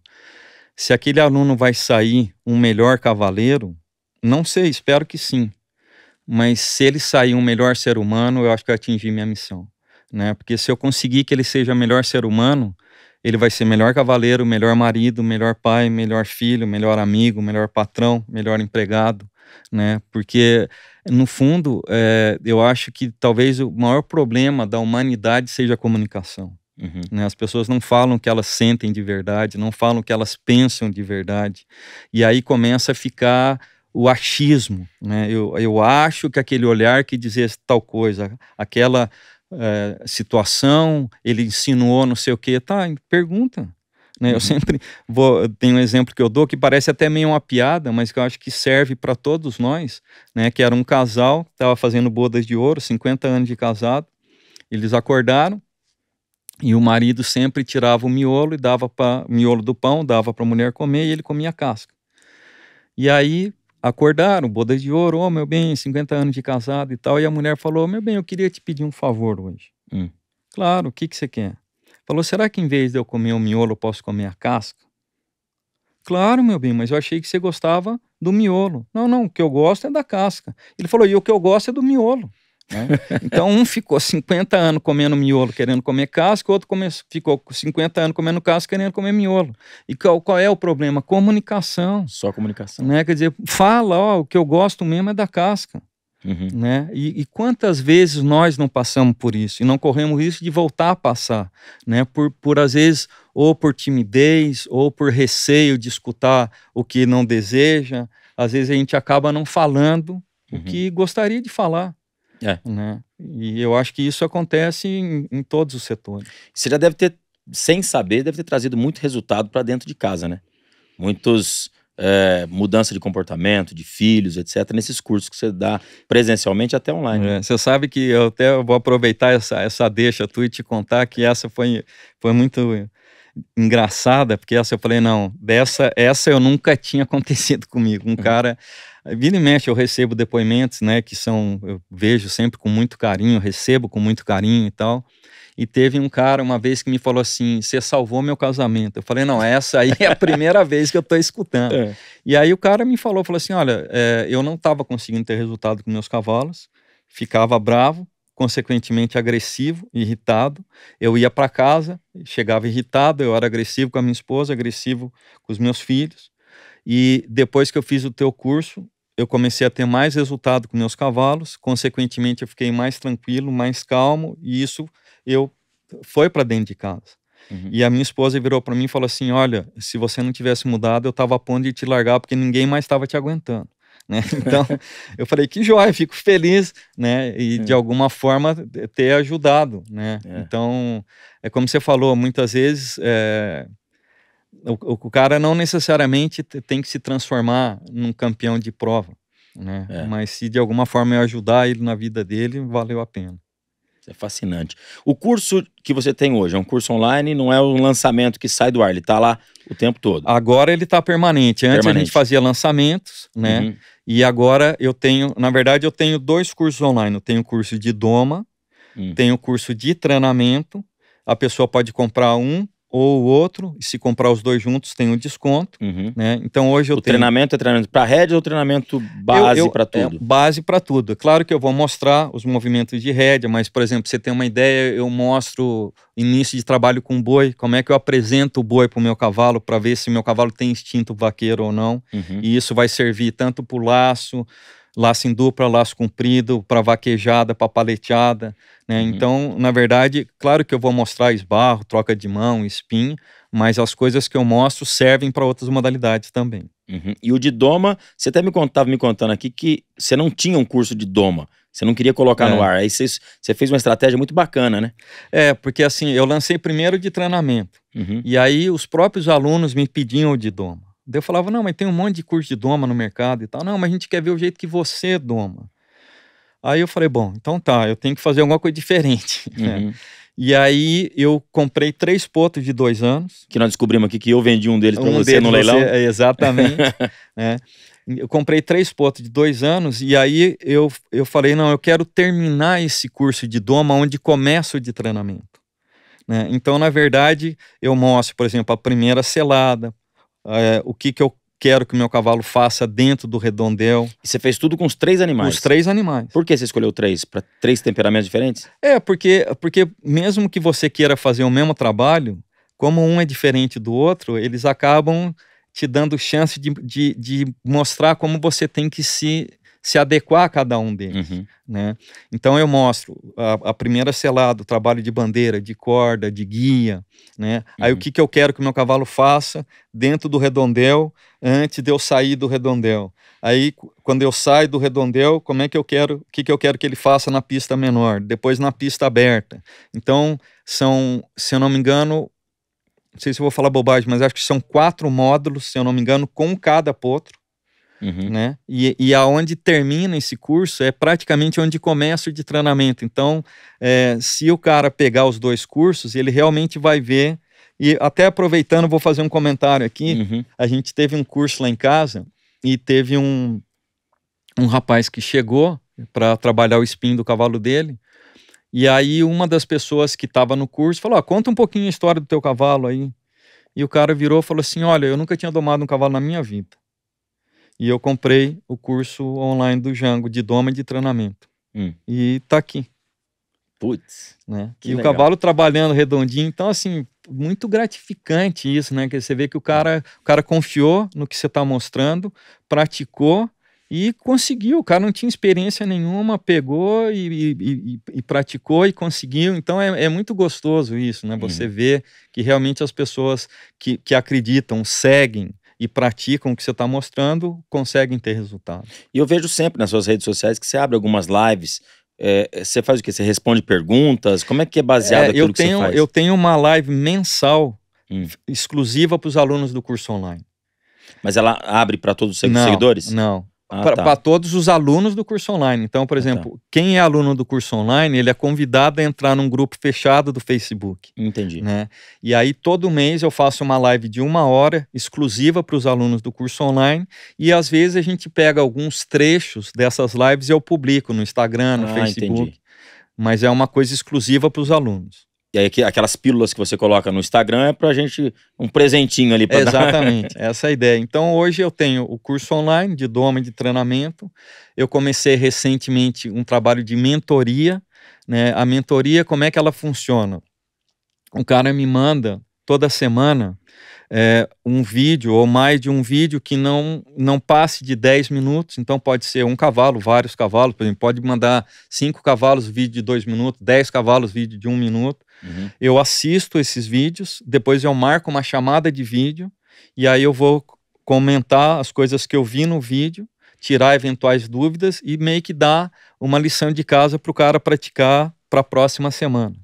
se aquele aluno vai sair um melhor cavaleiro, não sei, espero que sim mas se ele sair um melhor ser humano, eu acho que eu atingi minha missão. Né? Porque se eu conseguir que ele seja melhor ser humano, ele vai ser melhor cavaleiro, melhor marido, melhor pai, melhor filho, melhor amigo, melhor patrão, melhor empregado. Né? Porque, no fundo, é, eu acho que talvez o maior problema da humanidade seja a comunicação. Uhum. Né? As pessoas não falam o que elas sentem de verdade, não falam o que elas pensam de verdade. E aí começa a ficar o achismo. Né? Eu, eu acho que aquele olhar que dizia tal coisa, aquela é, situação, ele insinuou não sei o que, tá, pergunta. Né? Eu uhum. sempre vou, tem um exemplo que eu dou que parece até meio uma piada, mas que eu acho que serve para todos nós, né? que era um casal, estava fazendo bodas de ouro, 50 anos de casado, eles acordaram, e o marido sempre tirava o miolo e dava para miolo do pão, dava para a mulher comer e ele comia a casca. E aí acordaram, bodas de ouro, ô oh, meu bem, 50 anos de casado e tal. E a mulher falou: meu bem, eu queria te pedir um favor hoje. Hum. Claro, o que, que você quer? Falou: será que em vez de eu comer o miolo, eu posso comer a casca? Claro, meu bem, mas eu achei que você gostava do miolo. Não, não, o que eu gosto é da casca. Ele falou: e o que eu gosto é do miolo. Né? Então, um ficou 50 anos comendo miolo, querendo comer casca, o outro come, ficou 50 anos comendo casca, querendo comer miolo. E qual, qual é o problema? Comunicação. Só comunicação. Né? Quer dizer, fala, ó, o que eu gosto mesmo é da casca. Uhum. Né? E, e, quantas vezes nós não passamos por isso e não corremos risco de voltar a passar, né? Por, por às vezes, ou por timidez, ou por receio de escutar o que não deseja, às vezes a gente acaba não falando uhum. o que gostaria de falar. É. Né? E eu acho que isso acontece em, em todos os setores. Você já deve ter, sem saber, deve ter trazido muito resultado para dentro de casa, né? Muitos é, mudança de comportamento, de filhos, etc., nesses cursos que você dá presencialmente até online. É, você sabe que eu até vou aproveitar essa, essa deixa tu e te contar que essa foi, foi muito engraçada, porque essa eu falei, não, dessa essa eu nunca tinha acontecido comigo. Um uhum. cara Vira e mexe, eu recebo depoimentos, né, que são, eu vejo sempre com muito carinho, recebo com muito carinho e tal. E teve um cara uma vez que me falou assim: Você salvou meu casamento. Eu falei: Não, essa aí é a primeira vez que eu tô escutando. É. E aí o cara me falou: falou assim, Olha, é, eu não tava conseguindo ter resultado com meus cavalos, ficava bravo, consequentemente agressivo, irritado. Eu ia para casa, chegava irritado, eu era agressivo com a minha esposa, agressivo com os meus filhos. E depois que eu fiz o teu curso, eu comecei a ter mais resultado com meus cavalos, consequentemente eu fiquei mais tranquilo, mais calmo, e isso eu foi para dentro de casa. Uhum. E a minha esposa virou para mim e falou assim: "Olha, se você não tivesse mudado, eu estava a ponto de te largar porque ninguém mais estava te aguentando". Né? Então, eu falei que joia, fico feliz, né? E é. de alguma forma ter ajudado, né? É. Então, é como você falou, muitas vezes é, o, o cara não necessariamente tem que se transformar num campeão de prova, né? É. Mas se de alguma forma eu ajudar ele na vida dele, valeu a pena. É fascinante. O curso que você tem hoje é um curso online, não é um lançamento que sai do ar, ele está lá o tempo todo. Agora ele está permanente. Antes permanente. a gente fazia lançamentos, né? Uhum. E agora eu tenho, na verdade, eu tenho dois cursos online. Eu tenho o curso de Doma, uhum. tenho o curso de treinamento. A pessoa pode comprar um, ou o outro, e se comprar os dois juntos tem um desconto, uhum. né? Então hoje eu o tenho... treinamento é treinamento para head ou treinamento base para é, tudo? É, base para tudo. Claro que eu vou mostrar os movimentos de head, mas por exemplo, você tem uma ideia, eu mostro início de trabalho com boi, como é que eu apresento o boi para o meu cavalo para ver se meu cavalo tem instinto vaqueiro ou não, uhum. e isso vai servir tanto para o laço laço em dupla, laço comprido, para vaquejada, para paleteada. Né? Uhum. Então, na verdade, claro que eu vou mostrar esbarro, troca de mão, spin, mas as coisas que eu mostro servem para outras modalidades também. Uhum. E o de doma, você até me contava me contando aqui que você não tinha um curso de doma. Você não queria colocar é. no ar. Aí você, você, fez uma estratégia muito bacana, né? É, porque assim, eu lancei primeiro de treinamento. Uhum. E aí os próprios alunos me pediam o de doma. Daí eu falava, não, mas tem um monte de curso de doma no mercado e tal. Não, mas a gente quer ver o jeito que você doma. Aí eu falei, bom, então tá, eu tenho que fazer alguma coisa diferente. Né? E aí eu comprei três potos de dois anos. Que nós descobrimos aqui que eu vendi um deles para você deles no leilão. Você, exatamente. né? Eu comprei três potos de dois anos e aí eu, eu falei, não, eu quero terminar esse curso de doma onde começa o de treinamento. Né? Então, na verdade, eu mostro, por exemplo, a primeira selada, é, o que, que eu quero que o meu cavalo faça dentro do redondel. E você fez tudo com os três animais? Os três animais. Por que você escolheu três? Para três temperamentos diferentes? É, porque, porque mesmo que você queira fazer o mesmo trabalho, como um é diferente do outro, eles acabam te dando chance de, de, de mostrar como você tem que se se adequar a cada um deles. Uhum. Né? Então eu mostro a, a primeira selada, trabalho de bandeira, de corda, de guia. Né? Uhum. Aí o uhum. que, que eu quero que o meu cavalo faça dentro do redondel antes de eu sair do redondel. Aí quando eu saio do redondel, como é que eu quero, o que, que eu quero que ele faça na pista menor, depois na pista aberta. Então são, se eu não me engano, não sei se eu vou falar bobagem, mas acho que são quatro módulos, se eu não me engano, com cada potro. Uhum. Né? E, e aonde termina esse curso é praticamente onde começa o de treinamento. Então, é, se o cara pegar os dois cursos, ele realmente vai ver. E até aproveitando, vou fazer um comentário aqui. Uhum. A gente teve um curso lá em casa e teve um, um rapaz que chegou para trabalhar o espinho do cavalo dele. E aí uma das pessoas que estava no curso falou: ah, conta um pouquinho a história do teu cavalo aí. E o cara virou e falou assim: Olha, eu nunca tinha domado um cavalo na minha vida. E eu comprei o curso online do Django de doma de treinamento. Hum. E tá aqui. Putz. Né? E legal. o cavalo trabalhando redondinho. Então, assim, muito gratificante isso, né? Que você vê que o cara, o cara confiou no que você está mostrando, praticou e conseguiu. O cara não tinha experiência nenhuma, pegou e, e, e praticou e conseguiu. Então é, é, muito gostoso isso, né? Você vê que realmente as pessoas que, que acreditam, seguem, e praticam o que você está mostrando, conseguem ter resultado. E eu vejo sempre nas suas redes sociais que você abre algumas lives. É, você faz o que? Você responde perguntas? Como é que é baseado é, aquilo eu tenho, que você faz? Eu tenho uma live mensal hum. exclusiva para os alunos do curso online. Mas ela abre para todos os não, seguidores? Não, ah, para tá. todos os alunos do curso online. Então, por exemplo, ah, tá. quem é aluno do curso online, ele é convidado a entrar num grupo fechado do Facebook. Entendi. Né? E aí, todo mês, eu faço uma live de uma hora, exclusiva para os alunos do curso online. E às vezes a gente pega alguns trechos dessas lives e eu publico no Instagram, no ah, Facebook. Entendi. Mas é uma coisa exclusiva para os alunos. E aí, aquelas pílulas que você coloca no Instagram é pra gente um presentinho ali para Exatamente, dar. essa é a ideia. Então, hoje eu tenho o curso online de doma de treinamento. Eu comecei recentemente um trabalho de mentoria. Né? A mentoria, como é que ela funciona? O cara me manda toda semana é, um vídeo ou mais de um vídeo que não, não passe de 10 minutos. Então, pode ser um cavalo, vários cavalos, por exemplo, pode mandar cinco cavalos vídeo de dois minutos, 10 cavalos vídeo de um minuto. Uhum. Eu assisto esses vídeos, depois eu marco uma chamada de vídeo e aí eu vou comentar as coisas que eu vi no vídeo, tirar eventuais dúvidas e meio que dar uma lição de casa para o cara praticar para a próxima semana.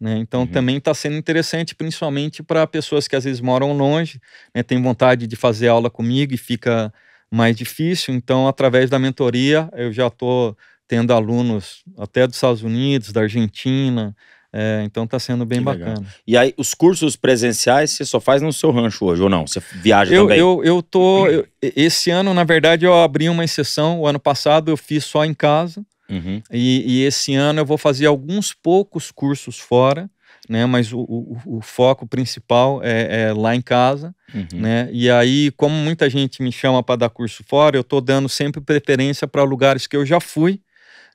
Né? Então uhum. também está sendo interessante, principalmente para pessoas que às vezes moram longe, né? tem vontade de fazer aula comigo e fica mais difícil. Então, através da mentoria, eu já estou tendo alunos até dos Estados Unidos, da Argentina, é, então está sendo bem que bacana. Legal. E aí, os cursos presenciais você só faz no seu rancho hoje ou não? Você viaja eu, também? Eu, eu tô. Eu, esse ano, na verdade, eu abri uma exceção. O ano passado eu fiz só em casa. Uhum. E, e, esse ano eu vou fazer alguns poucos cursos fora, né? Mas o, o, o foco principal é, é, lá em casa, uhum. né? E aí, como muita gente me chama para dar curso fora, eu estou dando sempre preferência para lugares que eu já fui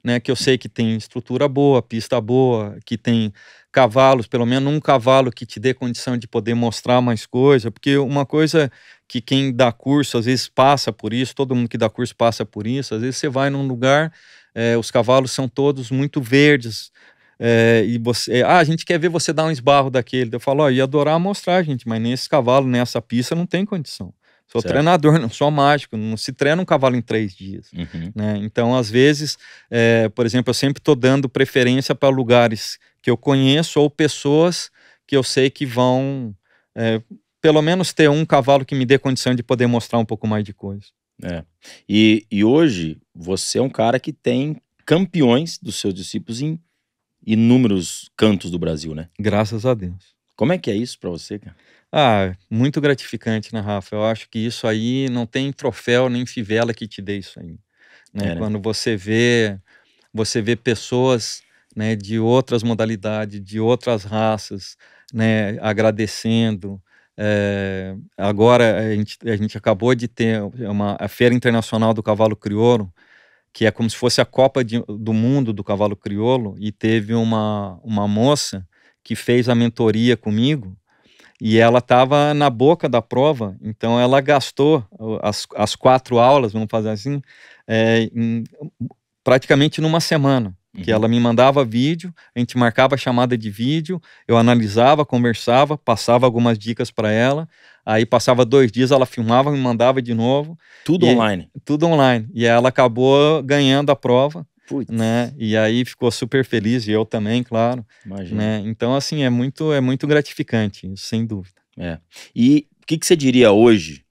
né, que eu sei que tem estrutura boa, pista boa, que tem cavalos, pelo menos um cavalo que te dê condição de poder mostrar mais coisa, porque uma coisa que quem dá curso às vezes passa por isso, todo mundo que dá curso passa por isso, às vezes você vai num lugar, é, os cavalos são todos muito verdes, é, e você, eh, ah, a gente quer ver você dar um esbarro daquele. Eu falo, ó, ia adorar mostrar, gente, mas nesse cavalo, nessa pista, não tem condição. Sou certo. treinador, não sou mágico, não se treina um cavalo em três dias. Uhum. Né? Então, às vezes, é, por exemplo, eu sempre estou dando preferência para lugares que eu conheço ou pessoas que eu sei que vão, é, pelo menos, ter um cavalo que me dê condição de poder mostrar um pouco mais de coisa. É. E, e hoje, você é um cara que tem campeões dos seus discípulos em inúmeros cantos do Brasil, né? Graças a Deus. Como é que é isso para você, cara? Ah, muito gratificante, né, Rafa? Eu acho que isso aí não tem troféu nem fivela que te dê isso aí. Né? É, né? Quando você vê, você vê pessoas né, de outras modalidades, de outras raças, né, agradecendo. É, agora a gente, a gente acabou de ter uma a Feira Internacional do Cavalo Crioulo, que é como se fosse a Copa de, do Mundo do Cavalo Crioulo, e teve uma, uma moça que fez a mentoria comigo e ela estava na boca da prova, então ela gastou as, as quatro aulas, vamos fazer assim, é, em, praticamente numa semana. Uhum. Que ela me mandava vídeo, a gente marcava chamada de vídeo, eu analisava, conversava, passava algumas dicas para ela, aí passava dois dias, ela filmava, me mandava de novo. Tudo e, online? Tudo online. E ela acabou ganhando a prova Putz. né? E aí ficou super feliz e eu também, claro. Imagina. Né? Então assim é muito é muito gratificante, sem dúvida. É. E o que, que você diria hoje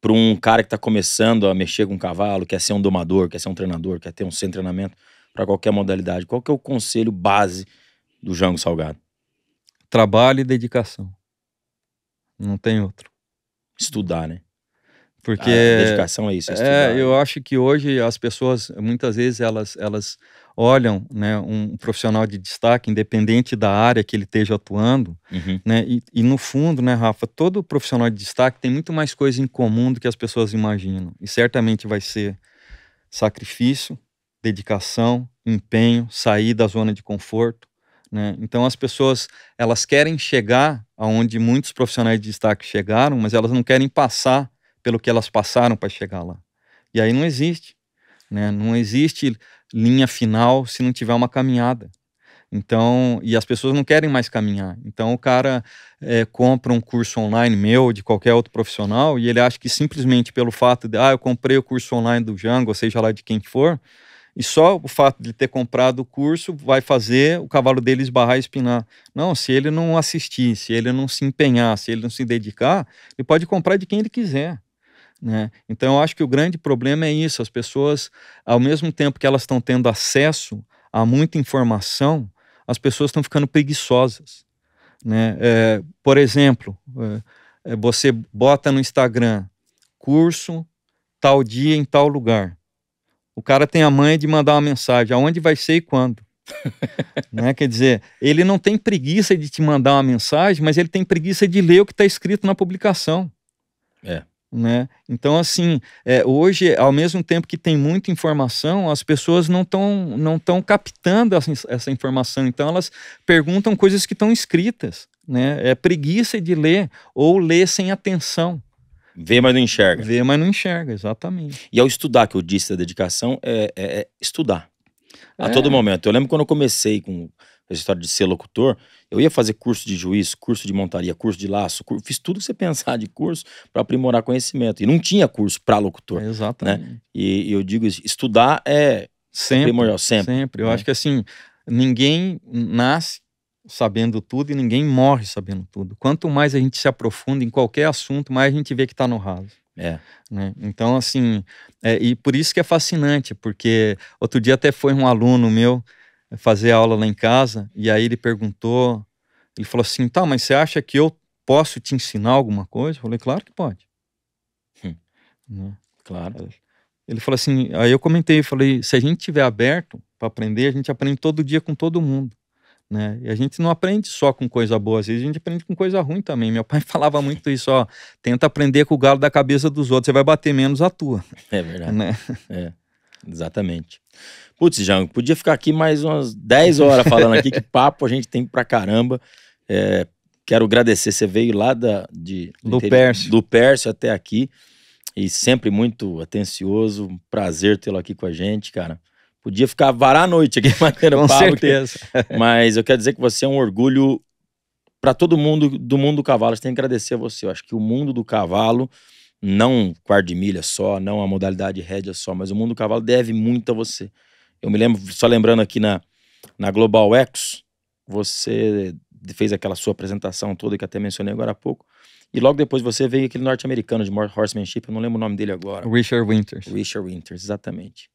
para um cara que está começando a mexer com um cavalo, quer ser um domador, quer ser um treinador, quer ter um centro de treinamento para qualquer modalidade? Qual que é o conselho base do Jango Salgado? Trabalho e dedicação. Não tem outro. Estudar, né? Porque. É, a dedicação é isso. É, eu acho que hoje as pessoas, muitas vezes, elas, elas olham né, um profissional de destaque, independente da área que ele esteja atuando, uhum. né, e, e, no fundo, né, Rafa, todo profissional de destaque tem muito mais coisa em comum do que as pessoas imaginam. E certamente vai ser sacrifício, dedicação, empenho, sair da zona de conforto. Né? Então as pessoas elas querem chegar aonde muitos profissionais de destaque chegaram, mas elas não querem passar pelo que elas passaram para chegar lá. E aí não existe, né? Não existe linha final se não tiver uma caminhada. Então, e as pessoas não querem mais caminhar. Então, o cara é, compra um curso online meu, de qualquer outro profissional, e ele acha que simplesmente pelo fato de, ah, eu comprei o curso online do Django, ou seja lá de quem for, e só o fato de ter comprado o curso vai fazer o cavalo dele esbarrar e espinar. Não, se ele não assistir, se ele não se empenhar, se ele não se dedicar, ele pode comprar de quem ele quiser. Né? Então, eu acho que o grande problema é isso: as pessoas, ao mesmo tempo que elas estão tendo acesso a muita informação, as pessoas estão ficando preguiçosas. Né? É, por exemplo, é, é você bota no Instagram curso tal dia em tal lugar. O cara tem a manha de mandar uma mensagem: aonde vai ser e quando? né? Quer dizer, ele não tem preguiça de te mandar uma mensagem, mas ele tem preguiça de ler o que está escrito na publicação. É. Né? Então, assim, é, hoje, ao mesmo tempo que tem muita informação, as pessoas não estão não tão captando essa, essa, informação. Então, elas perguntam coisas que estão escritas. Né? É preguiça de ler ou ler sem atenção. Vê, mas não enxerga. Vê, mas não enxerga, exatamente. E ao estudar, que eu disse da dedicação, é, é, é estudar. A é. todo momento. Eu lembro quando eu comecei com essa história de ser locutor, eu ia fazer curso de juiz, curso de montaria, curso de laço, fiz tudo que você pensar de curso para aprimorar conhecimento. E não tinha curso para locutor. É, exatamente. Né? E, e, eu digo isso, estudar é sempre, primordial, sempre. Sempre. Eu né? acho que assim, ninguém nasce sabendo tudo e ninguém morre sabendo tudo. Quanto mais a gente se aprofunda em qualquer assunto, mais a gente vê que está no raso. É. Né? Então, assim, é, e por isso que é fascinante, porque outro dia até foi um aluno meu fazer aula lá em casa, e aí ele perguntou, ele falou assim, tá, mas você acha que eu posso te ensinar alguma coisa? Eu falei, claro que pode. Hum. Né? Claro. Ele falou assim, aí eu comentei, eu falei, se a gente tiver aberto para aprender, a gente aprende todo dia com todo mundo. Né? E a gente não aprende só com coisa boa, às vezes a gente aprende com coisa ruim também. Meu pai falava muito isso, ó, tenta aprender com o galo da cabeça dos outros, você vai bater menos a tua. É verdade. Né? É. Exatamente. Putz, Jango, podia ficar aqui mais umas 10 horas falando aqui, que papo a gente tem pra caramba. É, quero agradecer, você veio lá da, de, do, interior, Pércio. do Pércio até aqui e sempre muito atencioso, um prazer tê-lo aqui com a gente, cara. Podia ficar varar a noite aqui batendo com papo, certeza. mas eu quero dizer que você é um orgulho para todo mundo do mundo do cavalo. A gente tem que agradecer a você. Eu acho que o mundo do cavalo não quarto de milha só, não a modalidade rédea só, mas o mundo do cavalo deve muito a você. Eu me lembro, só lembrando aqui na, na Global Ecos, você fez aquela sua apresentação toda que até mencionei agora há pouco. E logo depois você veio aquele norte-americano de horsemanship, eu não lembro o nome dele agora. Richard Winters. Richard Winters, exatamente.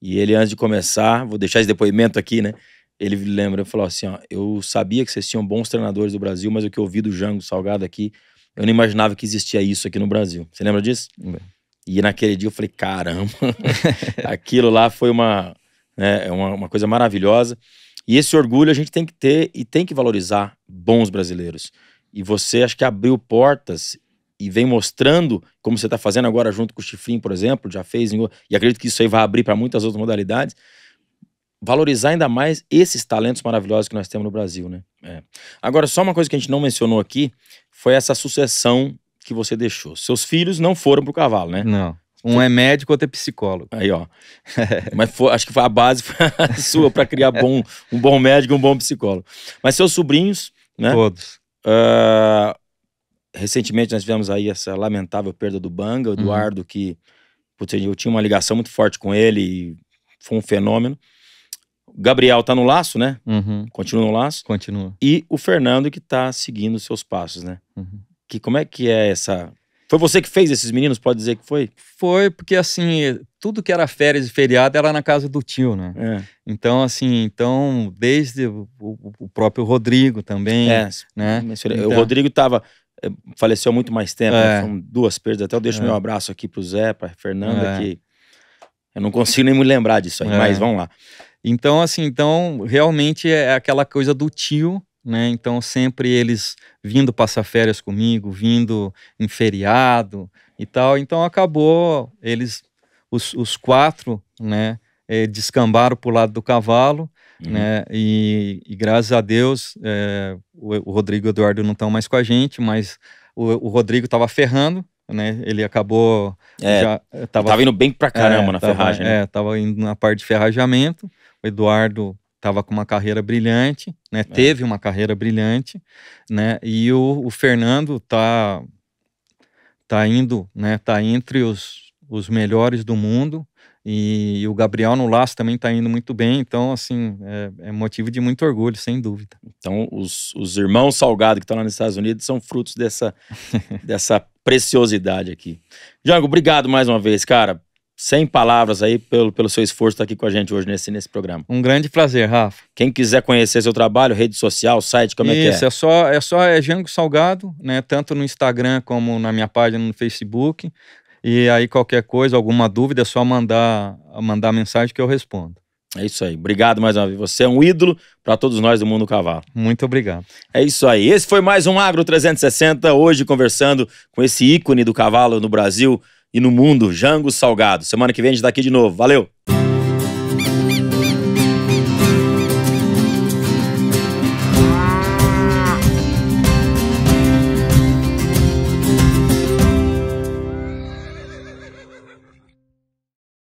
E ele, antes de começar, vou deixar esse depoimento aqui, né? Ele lembra, falou assim: ó, eu sabia que vocês tinham bons treinadores do Brasil, mas o que eu ouvi do Jango Salgado aqui eu não imaginava que existia isso aqui no Brasil. Você lembra disso? E naquele dia eu falei, caramba, aquilo lá foi uma, né, é uma, uma coisa maravilhosa. E esse orgulho a gente tem que ter e tem que valorizar bons brasileiros. E você acho que abriu portas e vem mostrando, como você está fazendo agora junto com o Chifrinho, por exemplo, já fez, e acredito que isso aí vai abrir para muitas outras modalidades, valorizar ainda mais esses talentos maravilhosos que nós temos no Brasil, né? É. Agora, só uma coisa que a gente não mencionou aqui foi essa sucessão que você deixou. Seus filhos não foram pro cavalo, né? Não. Um é médico, outro é psicólogo. Aí, ó. Mas foi, acho que foi a base foi sua para criar bom, um bom médico e um bom psicólogo. Mas seus sobrinhos, né? Todos. Uh, recentemente nós tivemos aí essa lamentável perda do Banga, o uhum. Eduardo, uhum. que putz, eu tinha uma ligação muito forte com ele e foi um fenômeno. Gabriel tá no laço, né? Uhum. Continua no laço. Continua. E o Fernando que tá seguindo seus passos, né? Uhum. Que como é que é essa foi você que fez esses meninos? Pode dizer que foi? Foi, porque assim, tudo que era férias e feriado era na casa do tio, né? É. Então, assim, então, desde o, o próprio Rodrigo também. É, né? Então, o Rodrigo estava eh, faleceu muito mais tempo, né? é. né? Foram duas perdas. Até eu deixo é. meu abraço aqui pro Zé, pra Fernanda, é. que eu não consigo nem me lembrar disso aí, é. mas vamos lá. Então, assim, então realmente é aquela coisa do tio, né? Então, sempre eles vindo passar férias comigo, vindo em feriado e tal. Então, acabou eles, os, os quatro, né? É, descambaram para o lado do cavalo, uhum. né? E, e, graças a Deus, é, o, o, Rodrigo e o Eduardo não estão mais com a gente, mas o, o Rodrigo estava ferrando, né? Ele acabou. É, já, eh, tava, tava, indo bem pra é, caramba é, na tava, ferragem. Né? É, tava indo na parte de ferrajamento. Eduardo estava com uma carreira brilhante, né? É. Teve uma carreira brilhante, né? E o, o, Fernando tá tá indo, né? Tá entre os, os melhores do mundo e, e o Gabriel no laço também tá indo muito bem. Então, assim, é, é motivo de muito orgulho, sem dúvida. Então, os, os irmãos Salgado que estão lá nos Estados Unidos são frutos dessa dessa preciosidade aqui. Diogo, obrigado mais uma vez, cara sem palavras aí pelo, pelo seu esforço estar aqui com a gente hoje nesse, nesse programa. Um grande prazer, Rafa. Quem quiser conhecer seu trabalho, rede social, site, como Isso, é que é? Isso, é só, é só é Jango Salgado, né? Tanto no Instagram como na minha página no Facebook. E aí qualquer coisa, alguma dúvida, é só mandar, mandar mensagem que eu respondo. É isso aí. Obrigado mais uma vez. Você é um ídolo para todos nós do mundo cavalo. Muito obrigado. É isso aí. Esse foi mais um Agro 360, hoje conversando com esse ícone do cavalo no Brasil, e no mundo. Jango Salgado. Semana que vem a gente tá aqui de novo. Valeu!